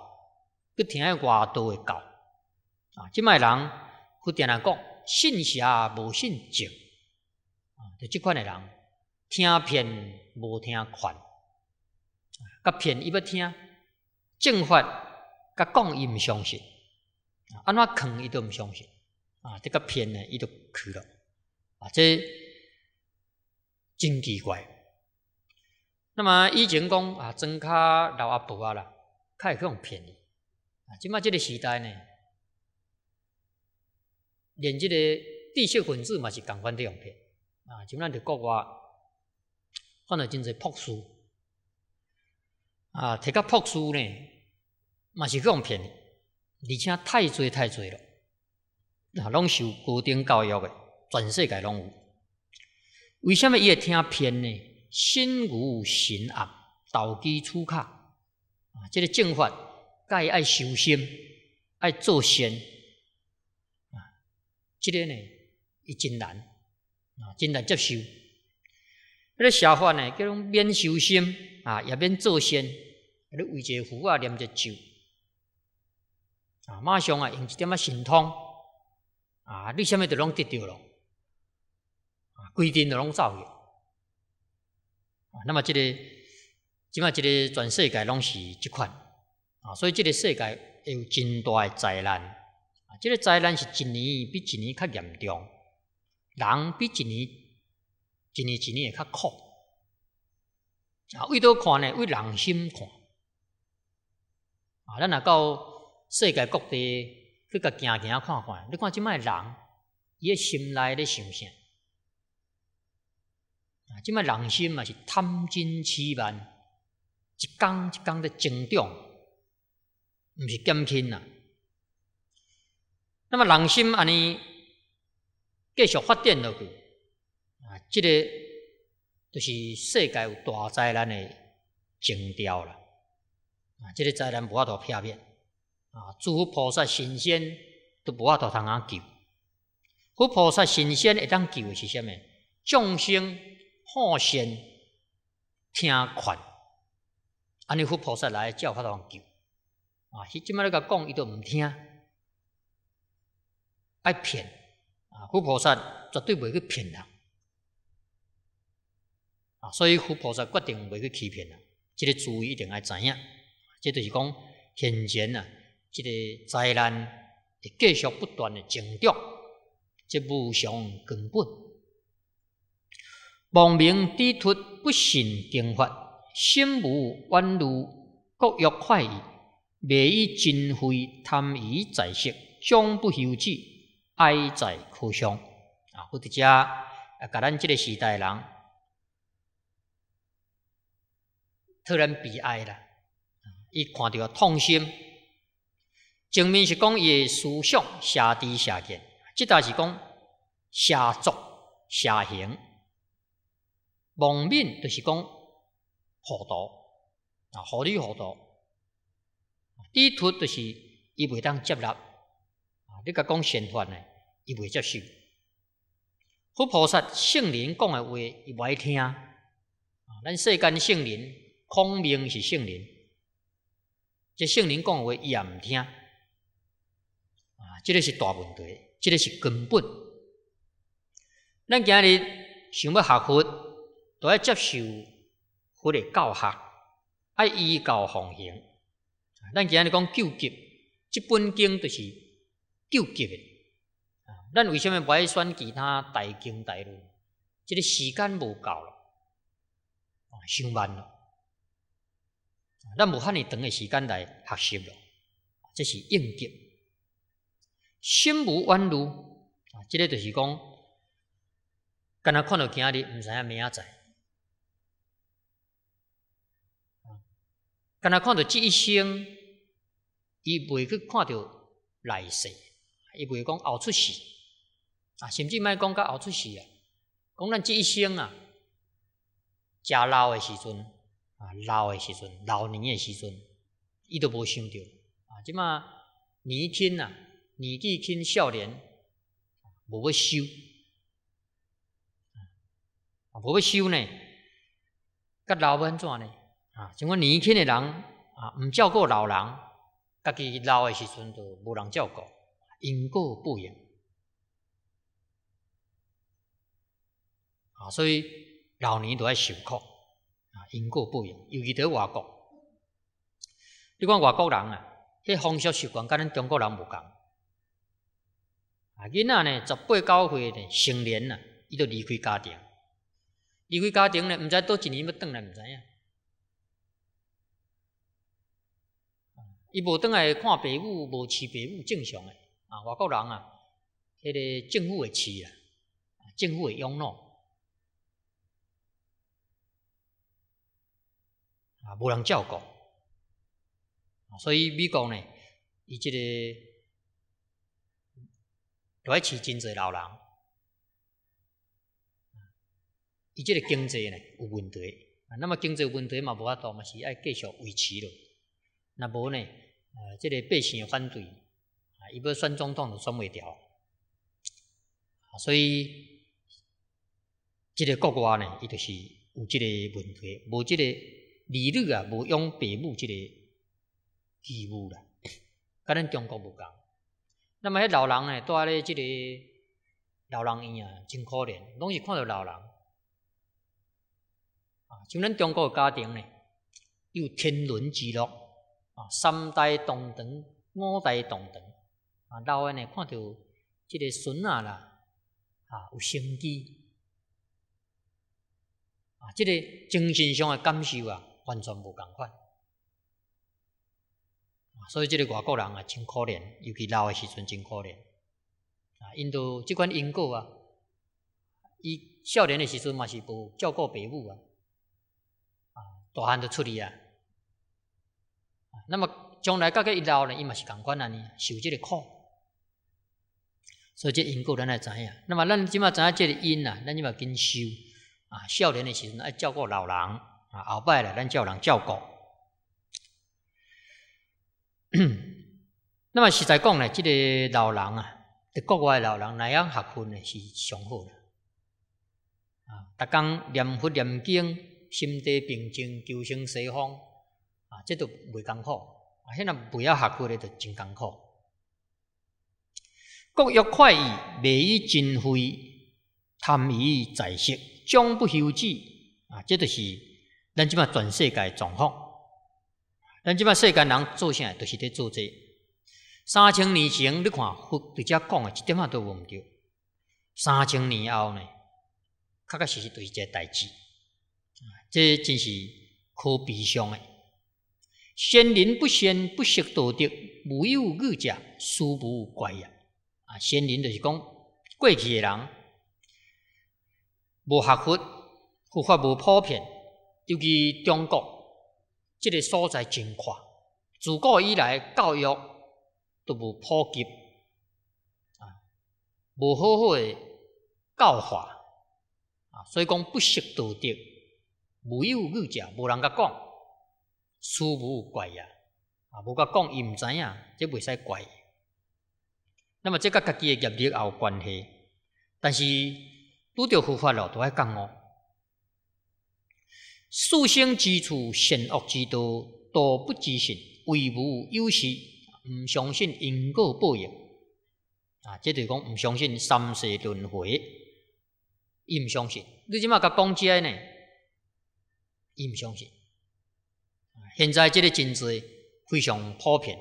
S1: 不听外道诶教。啊，即卖人不定人讲信邪无信正。啊，就即款诶人听骗无听款，甲骗伊要听正法。甲讲伊毋相信，安怎坑伊都毋相信，啊，这个骗呢伊就去了，啊，这真奇怪。那么以前讲啊，装卡老阿婆啦，较会去哄骗伊，啊，即卖即个时代呢，连即个地识分子嘛是共款伫用骗，啊，今嘛伫国外，看到真侪朴书，啊，摕个朴书呢？嘛是讲骗，而且太侪太侪了。啊，拢受高等教育诶，全世界拢有。为什么伊会听偏呢？心无神暗，投机取巧。啊，这个正法，伊爱修心，爱做仙。啊，这个呢，伊真难，啊，真难接受。迄个邪法呢，叫做免修心，啊，也免做仙，搿为者胡啊，念者咒。马上啊，用一点啊神通啊，你什么都拢得着了啊，规定都拢照用啊。那么这个，即嘛，这个全世界拢是这款啊，所以这个世界有真大诶灾难啊。这个灾难是一年比一年较严重，人比一年，一年一年会较苦啊。为多看呢？为人心看。啊。咱啊到。世界各地去甲行行看看，你看即卖人，伊诶心内咧想啥？啊，即卖人心嘛是贪嗔痴慢，一工一工咧增长，毋是减轻啊。那么人心安尼继续发展落去，啊，这个就是世界有大灾难诶征兆啦。啊，这个灾难无法度避免。啊！诸菩萨神仙都无法度他啊救。佛菩萨神仙一旦救，是啥物？众生好善听劝。安尼佛菩萨来才法度通救啊！伊即摆咧甲讲，伊都毋听，爱骗啊！佛菩萨绝对袂去骗人啊！所以佛菩萨决定袂去欺骗人，这个注意一定要知影。这就是讲，现前啊。一个灾难会继续不断的增长，即无常根本。亡明低突不信定法，心无宛如各欲快意，未以真慧贪于在色，终不休止，哀在可相。啊，或者者啊，甲咱即个时代人突然悲哀啦，伊看着痛心。正面是讲伊诶思想下低下贱，即代是讲下浊下行；蒙面就是讲糊涂啊，糊里糊涂。低出就是伊袂当接纳啊，你甲讲善法呢，伊袂接受。佛菩萨圣人讲诶话，伊爱听啊。咱世间圣人，孔明是圣人，即圣人讲诶话，伊也毋听。即个是大问题，这个是根本。咱今日想要学佛，都要接受佛的教学，爱依教奉行。咱今日讲救急，即本经就是救急的。咱为什么不爱选其他大经大论？这个时间无够了，上慢了。咱无赫尔长诶时间来学习咯，这是应急。心无弯路啊，这个就是讲，敢若看到今日，毋知影明仔，载。敢若看到即一生，伊未去看到来世，伊未讲后出世，啊，甚至莫讲噶后出世啊，讲咱即一生啊，食老诶时阵，啊，老诶时阵，老年诶时阵，伊都无想着啊，即嘛年轻啊。年纪轻，少年，无要修，啊，无要修呢？甲老要安怎呢？啊，像阮年轻的人啊，毋照顾老人，家己老诶时阵就无人照顾，因果不应。啊，所以老年都爱受苦，啊，因果不应，尤其伫外国，你看外国人啊，迄风俗习惯甲咱中国人无共。啊，囡仔呢，十八九岁呢，成年啦，伊就离开家庭，离开家庭呢，毋知倒一年要倒来毋知影。伊无倒来看爸母，无饲爸母正常诶。啊，外国人啊，迄个政府会饲啊，政府会养老。啊，无人照顾。所以美国呢，伊即个。爱饲真侪老人，伊即个经济呢有问题，啊，那么经济有问题嘛，无法度嘛是爱继续维持咯，那无呢，啊，即个百姓反对，啊，伊要选总统都选袂掉，所以即个国家呢，伊就是有即个问题，无即个利率啊，无用父母即个义务啦，甲咱中国无共。那么迄老人呢，在咧这个老人院啊，真可怜，拢是看到老人啊。像咱中国家庭呢，有天伦之乐啊，三代同堂，五代同堂啊。老的呢，看到这个孙仔啦，啊，有生机啊，这个精神上的感受啊，完全无共款。所以即个外国人啊，真可怜，尤其老的时阵真可怜。啊，印度即款英国啊，伊少年的时阵嘛是无照顾爸母啊，啊，大汉都出去啊。啊，那么将来个个一老呢，伊嘛是共款安尼受即个苦。所以这英国人也知影。那么咱即码知影即个因啊，咱即嘛跟修啊，少年的时阵爱照顾老人啊，后摆咧咱叫人照顾。那么实在讲呢，这个老人啊，伫国外老人那样学佛呢是上好啦。啊，达刚念佛念经，心地平静，求生西方啊，这都袂艰苦。啊，迄若袂晓学佛嘞，就真艰苦。国欲快意，未以金灰，贪于财色，终不休止啊！这都是咱即嘛全世界状况。但即摆世间人做啥，都是伫做这。三千年前，你看佛在遮讲诶，一点仔都忘毋着。三千年后呢，确确实实都是这代志。即这真是可悲伤诶！先人不先，不识道德，无有儒者，殊不怪也。啊，先人就是讲过去诶人，无学佛，佛法无普遍，尤其中国。这个所在真快。自古以来教育都不普及，啊，无好好的教化，啊，所以讲不学道德，没有儒家，无人甲讲，事无怪呀，啊，无甲讲伊毋知影，这袂使怪。那么这甲家己诶业力也有关系，但是拄到佛法了，都爱讲哦。四生之处，善恶之道，道不知信，为无有时，毋相信因果报应，啊，这就讲毋相信三世轮回，伊毋相信，你即马甲讲遮呢，伊毋相信。现在即个真侪非常普遍，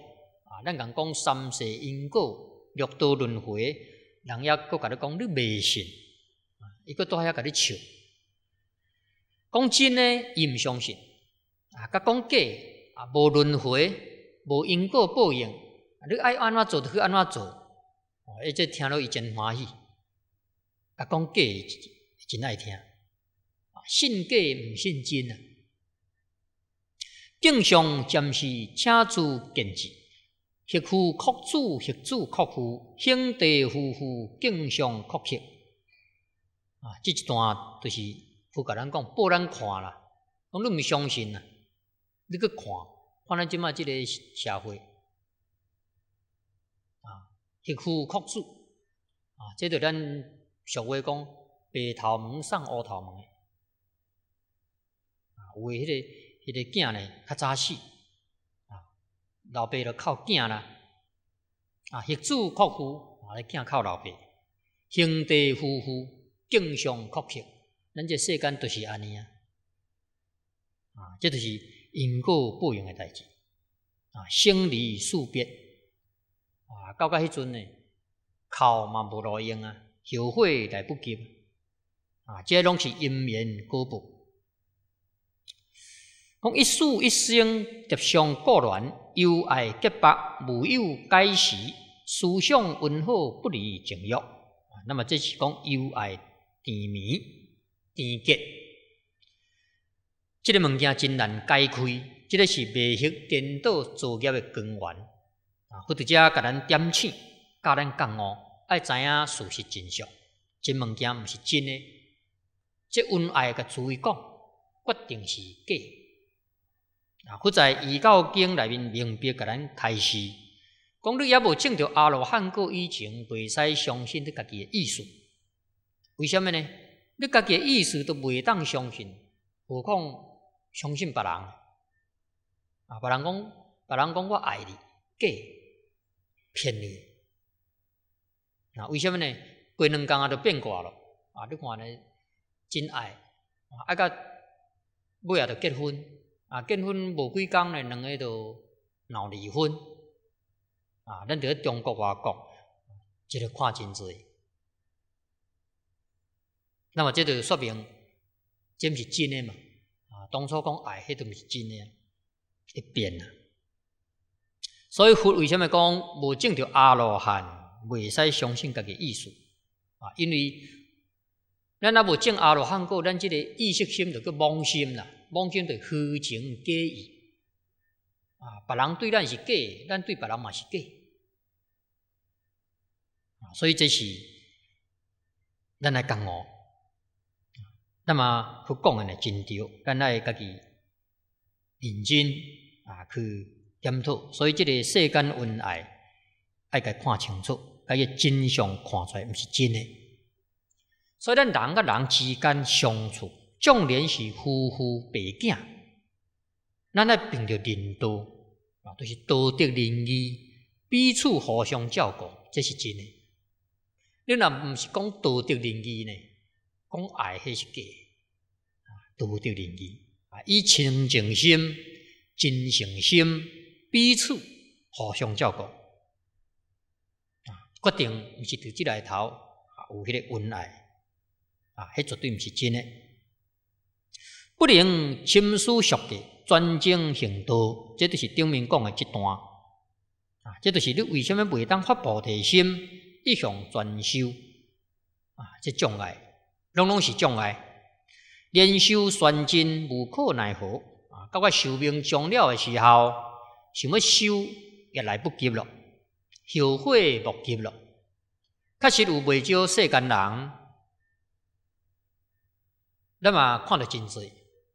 S1: 啊，咱讲讲三世因果、六道轮回，人抑佫甲汝讲你迷信，伊佫倒遐甲汝你笑。讲真呢，伊毋相信啊！甲讲假啊，无轮回，无因果报应，啊、你爱安怎做就去安怎做，哦，一这听落以真欢喜。啊，讲假真爱听，信假毋信真啊。镜相暂时假主见之，学夫扩子，学子扩夫，兄弟夫妇镜相扩学。啊，这一段都是。福甲人讲，报咱看啦，讲你毋相信啦，你去看，看咱即卖即个社会啊，迄区扩数啊，即着咱俗话讲白头毛送乌头毛啊，啊，为迄个迄个囝呢较早死啊，老爸着靠囝啦啊，迄主扩户啊，囝靠老爸，兄弟夫妇正相扩客。咱这世间都是安尼啊，啊，这都是因果报应的代志啊。生离死别啊，到到迄阵呢，哭嘛无路用啊，后悔来不及啊。这拢是因缘果报。讲一世一生，叠相过乱，忧爱结白，无有解时。思想温厚，不离情欲。啊，那么这是讲忧爱甜蜜。第一即、这个物件真难解开，这个是未信颠倒造业的根源。啊，佛伫遮甲咱点醒，教咱觉悟，爱知影事实真相。即物件毋是真诶，这恩爱甲诸意讲，决定是假。啊，佛在《易教经》内面明白甲咱开示，讲你抑无证着阿罗汉果以前，袂使相信你家己诶意思。为什么呢？你家己诶意思都未当相信，何况相信别人？啊，别人讲，别人讲我爱你，假，骗你。啊，为什么呢？过两工啊，就变卦了。啊，你看呢，真爱啊，啊，到尾啊，就结婚，啊，结婚无几工呢，两个就闹离婚。啊，咱咧中国外国，就看真侪。那么这就说明，这不是真的嘛？啊，当初讲爱，迄都不是真的，会变啊。所以佛为什么讲无证着阿罗汉，未使相信家己意思啊？因为咱若无证阿罗汉过，咱即个意识心就叫妄心啦，妄心就虚情假意啊。别人对咱是假，咱对别人嘛是假啊。所以这是咱来讲哦。那么去讲的呢，真谛，咱爱家己认真啊去检讨。所以这个世间恩爱，爱家看清楚，家个真相看出来，毋是真诶。所以咱人甲人之间相处，纵然是夫妇白颈，咱爱凭着仁道啊，都是道德仁义，彼此互相照顾，这是真诶。你若毋是讲道德仁义呢，讲爱，迄是假。拄到年纪啊，以清净心、真诚心，彼此互相照顾啊，决定毋是伫即内头啊，有迄个恩爱啊，迄绝对毋是真诶。不能亲疏俗界，专精行道，这著是顶面讲的这段啊，这都是你为什么袂当发菩提心，一向专修啊，这障碍，拢拢是障碍。年修算尽，无可奈何啊！到我寿命终了的时候，想要修也来不及了，后悔不及了。确实有未少世间人，那么看得真水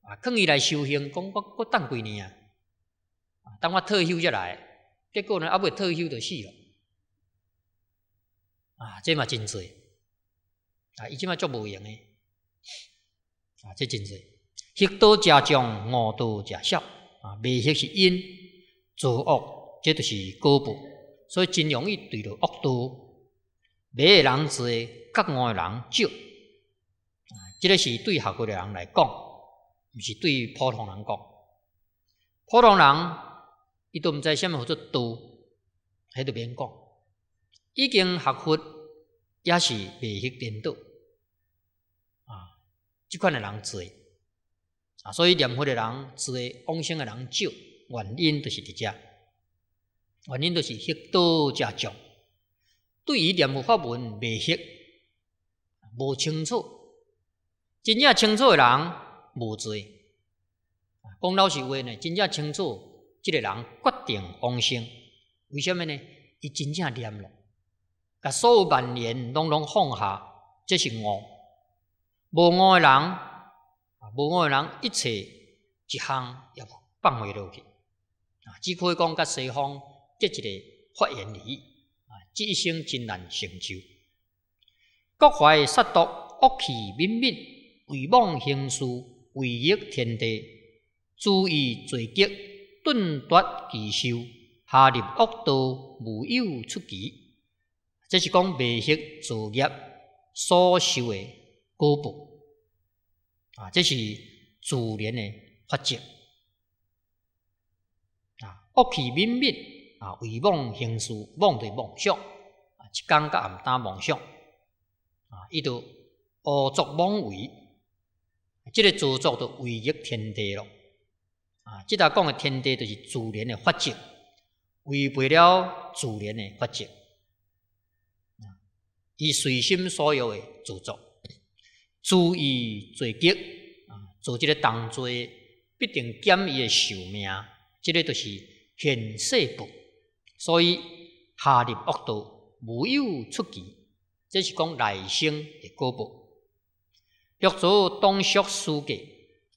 S1: 啊！劝伊来修行，讲我我等几年啊，等我退休则来。结果呢，还未退休就死了啊！这嘛真水啊！伊即嘛做无用的。啊，这真水，恶多加将，恶多加少啊！未迄是因，作恶，这著是果报，所以真容易对着恶多。买人子，各诶人少，这个是对学佛的人来讲，毋是对普通人讲。普通人，伊都毋知虾米叫做多，迄著免讲，已经学佛也是未迄颠倒。即款诶人侪啊，所以念佛诶人侪，往生诶人少，原因就是伫遮，原因就是业多加重。对于念佛法门未晓，无清楚，真正清楚诶人无侪。讲老实话呢，真正清楚，即个人决定往生，为什么呢？伊真正念了，甲所有万念拢拢放下，即是我。无我诶人，啊，无我诶人，一切一项也放未落去，啊，只可以讲甲西方结一个发言而已，啊，这一生真难成就。各怀杀毒恶气，泯泯，为妄行事，为欲天地诸意罪恶，顿夺其修，下入恶道，无有出奇。这是讲未修作业所受诶果报。啊，这是自然的法则。啊，恶气弥灭啊，为梦行事，梦的梦想，啊，一干暗打梦想，啊，一到恶作妄为，这个自作都危及天地咯。啊，即搭讲的天地就是自然的法则，违背了自然的法则，啊，以随心所欲的著作。注意做结，做即个动作必定减伊诶寿命，这个就是现世报。所以下临恶道无有出奇，这是讲来生的果报。欲做当属书记，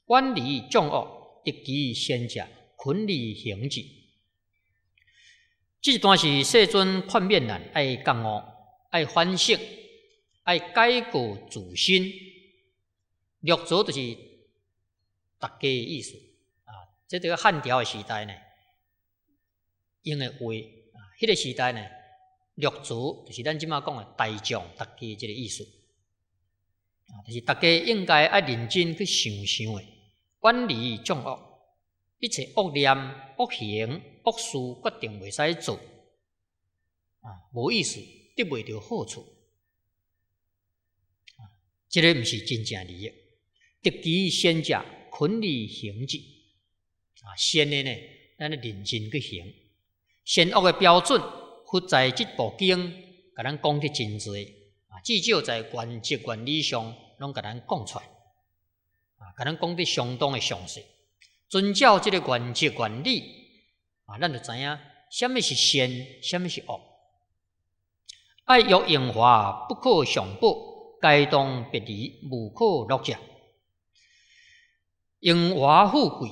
S1: 远离众恶，得其先者，群力行之。即段是世尊劝勉人爱降恶，爱反省，爱改过自新。六祖就是大家的意思啊！即这个汉朝的时代呢，用个话啊，迄个时代呢，六祖就是咱即马讲的大将大家即个意思啊，就是大家应该爱认真去想想诶，远离众恶，一切恶念、恶行、恶事决定袂使做啊，无意思得袂到好处啊，个毋是真正利益。得其先者，困而行之。啊，善的呢，咱认真去行；善恶的标准，佛在这部经，甲咱讲得真侪。啊，至少在原则、原理上，拢甲咱讲出来。啊，甲咱讲得相当的详细。遵照这个原则、原理，啊，咱就知影什么是善，什么是恶。爱欲荣华不可常报；该当别离无可乐何。荣华富贵，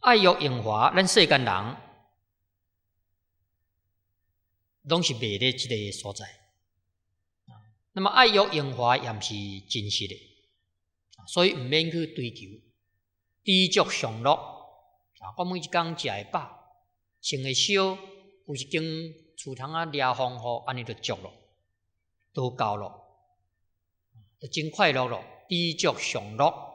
S1: 爱欲荣华，咱世间人拢是迷的即个所在。那么爱欲荣华，也毋是真实的，所以毋免去追求，知足常乐。啊，我每一工食会饱，穿会少，有一间厝糖啊，廿方号安尼就足了，都够咯，就真快乐咯，知足常乐。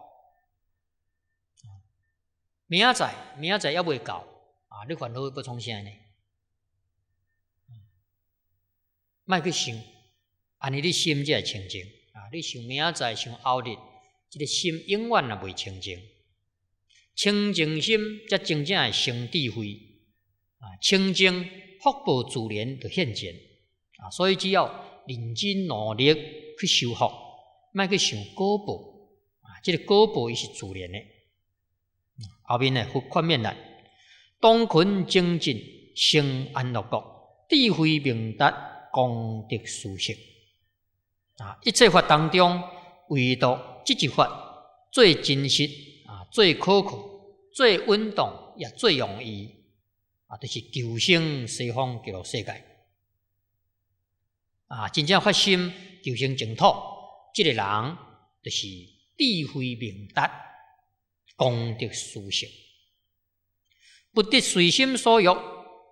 S1: 明仔、载，明仔载要未到啊？你烦恼不创啥呢？卖去想，安尼你心才会清净啊！你想明仔、载，想后日，这个心永远也未清净。清净心则真正会生智慧啊！清净福报自然就现前啊！所以只要认真努力去修复，卖去想果报啊，这个果报伊是自然诶。后面呢？佛宽面来，东坤精进，生安乐国，智慧明达，功德殊胜。啊，一切法当中，唯独这句法最真实啊，最可靠，最稳当，也最容易啊。就是救生西方极乐世界。啊，真正发心救生净土，这个人就是智慧明达。功德殊胜，不得随心所欲，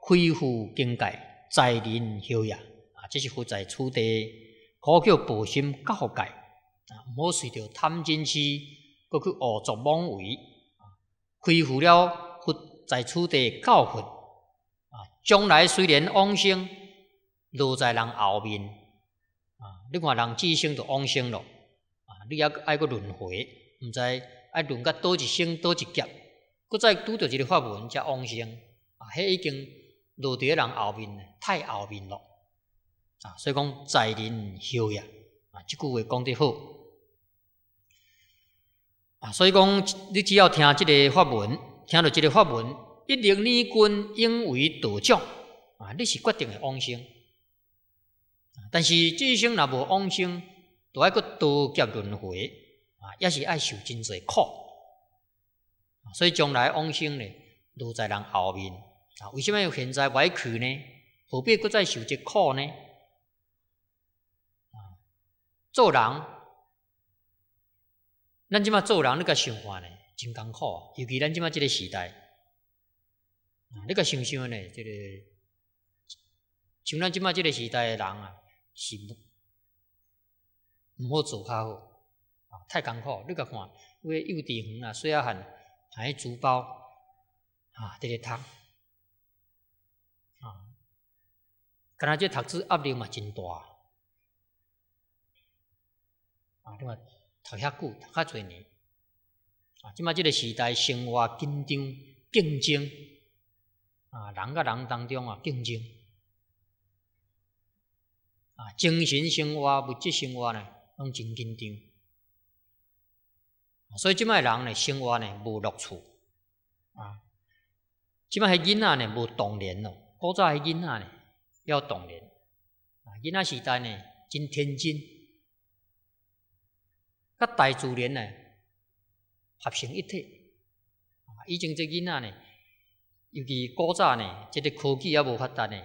S1: 恢复境界，灾人修养啊，这是佛在初地，可叫报心告诫。啊，莫随着贪嗔痴，各去恶作妄为。啊，亏负了佛在初地教诲。啊，将来虽然往生，落在人后面。啊，你看人即生就往生了。啊，你也爱个轮回，毋知。啊，轮到多一升多一劫，搁再拄着一个法门，才往生啊！迄已经落在人后面，太后面咯。啊！所以讲在人修呀啊，即句话讲得好啊！所以讲，你只要听即个法门，听到即个法门，一零年君应为道长啊，你是决定会往生。但是即生若无往生，都爱个多劫轮回。啊，也是爱受真侪苦，所以将来往生呢，都在人后面。啊，为什么要现在歪曲呢？何必再受这苦呢？啊，做人，咱即马做人，你个想法呢，真艰苦啊。尤其咱即马即个时代，你个想想呢，即个像咱即马即个时代诶人啊，是毋好做较好。啊，太艰苦！你甲看，我幼稚园啊，细汉孩还去书包啊，直直读啊，敢若这读书压力嘛真大啊，另外读遐久，读遐侪年啊，即嘛即个时代生活紧张，竞争啊，人甲人当中啊，竞争啊，精神生活、物质生活呢，拢真紧张。所以即卖人呢，生活呢无乐趣啊！即卖迄囡仔呢无童年咯，古早迄囡仔呢要童年啊！囡仔时代呢真天真，甲大自然呢合成一体啊！以前这囡仔呢，尤其古早呢，这个科技也无发达呢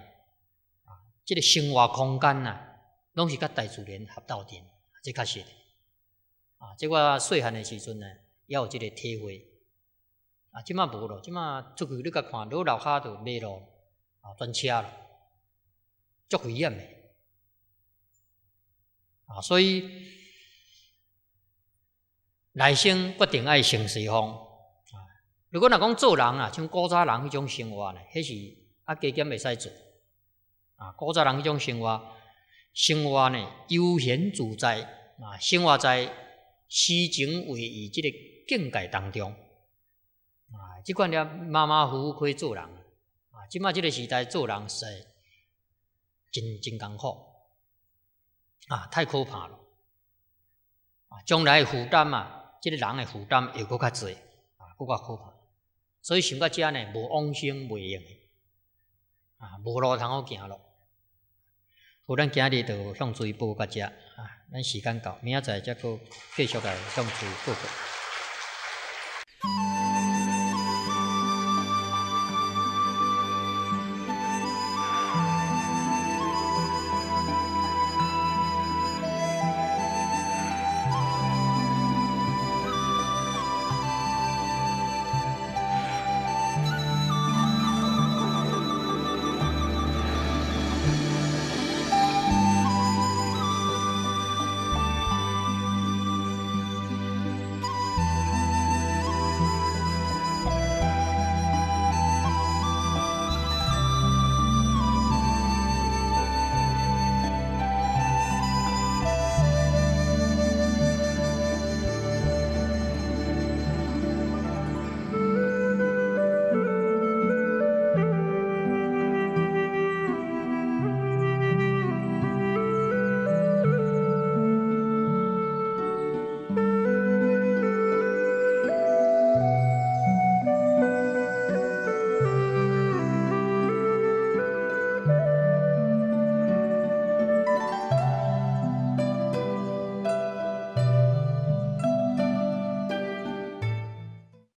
S1: 啊，这个生活空间呐，拢是甲大自然合到顶，这确实。啊，即我细汉的时阵呢，抑有这个体会。啊，即满无咯，即满出去你甲看，老楼下都买咯，啊，转车咯，足危险的。啊，所以人生决定爱成四方。啊，如果若讲做人啊，像古早人迄种生活呢，迄是啊，加减未使做。啊，古早人迄种生活，生活呢悠闲自在，啊，生活在。虚情为意，即个境界当中，啊，即款了马马虎虎可以做人，啊，即马即个时代做人是真真艰苦，啊，太可怕了，啊，将来负担嘛，即个人的负担又搁较侪，啊，搁较可怕，所以想到遮呢，无往生未用啊，无路通好行咯。好，咱今日就向最报到遮。咱时间到，明仔载再阁继续来讲述故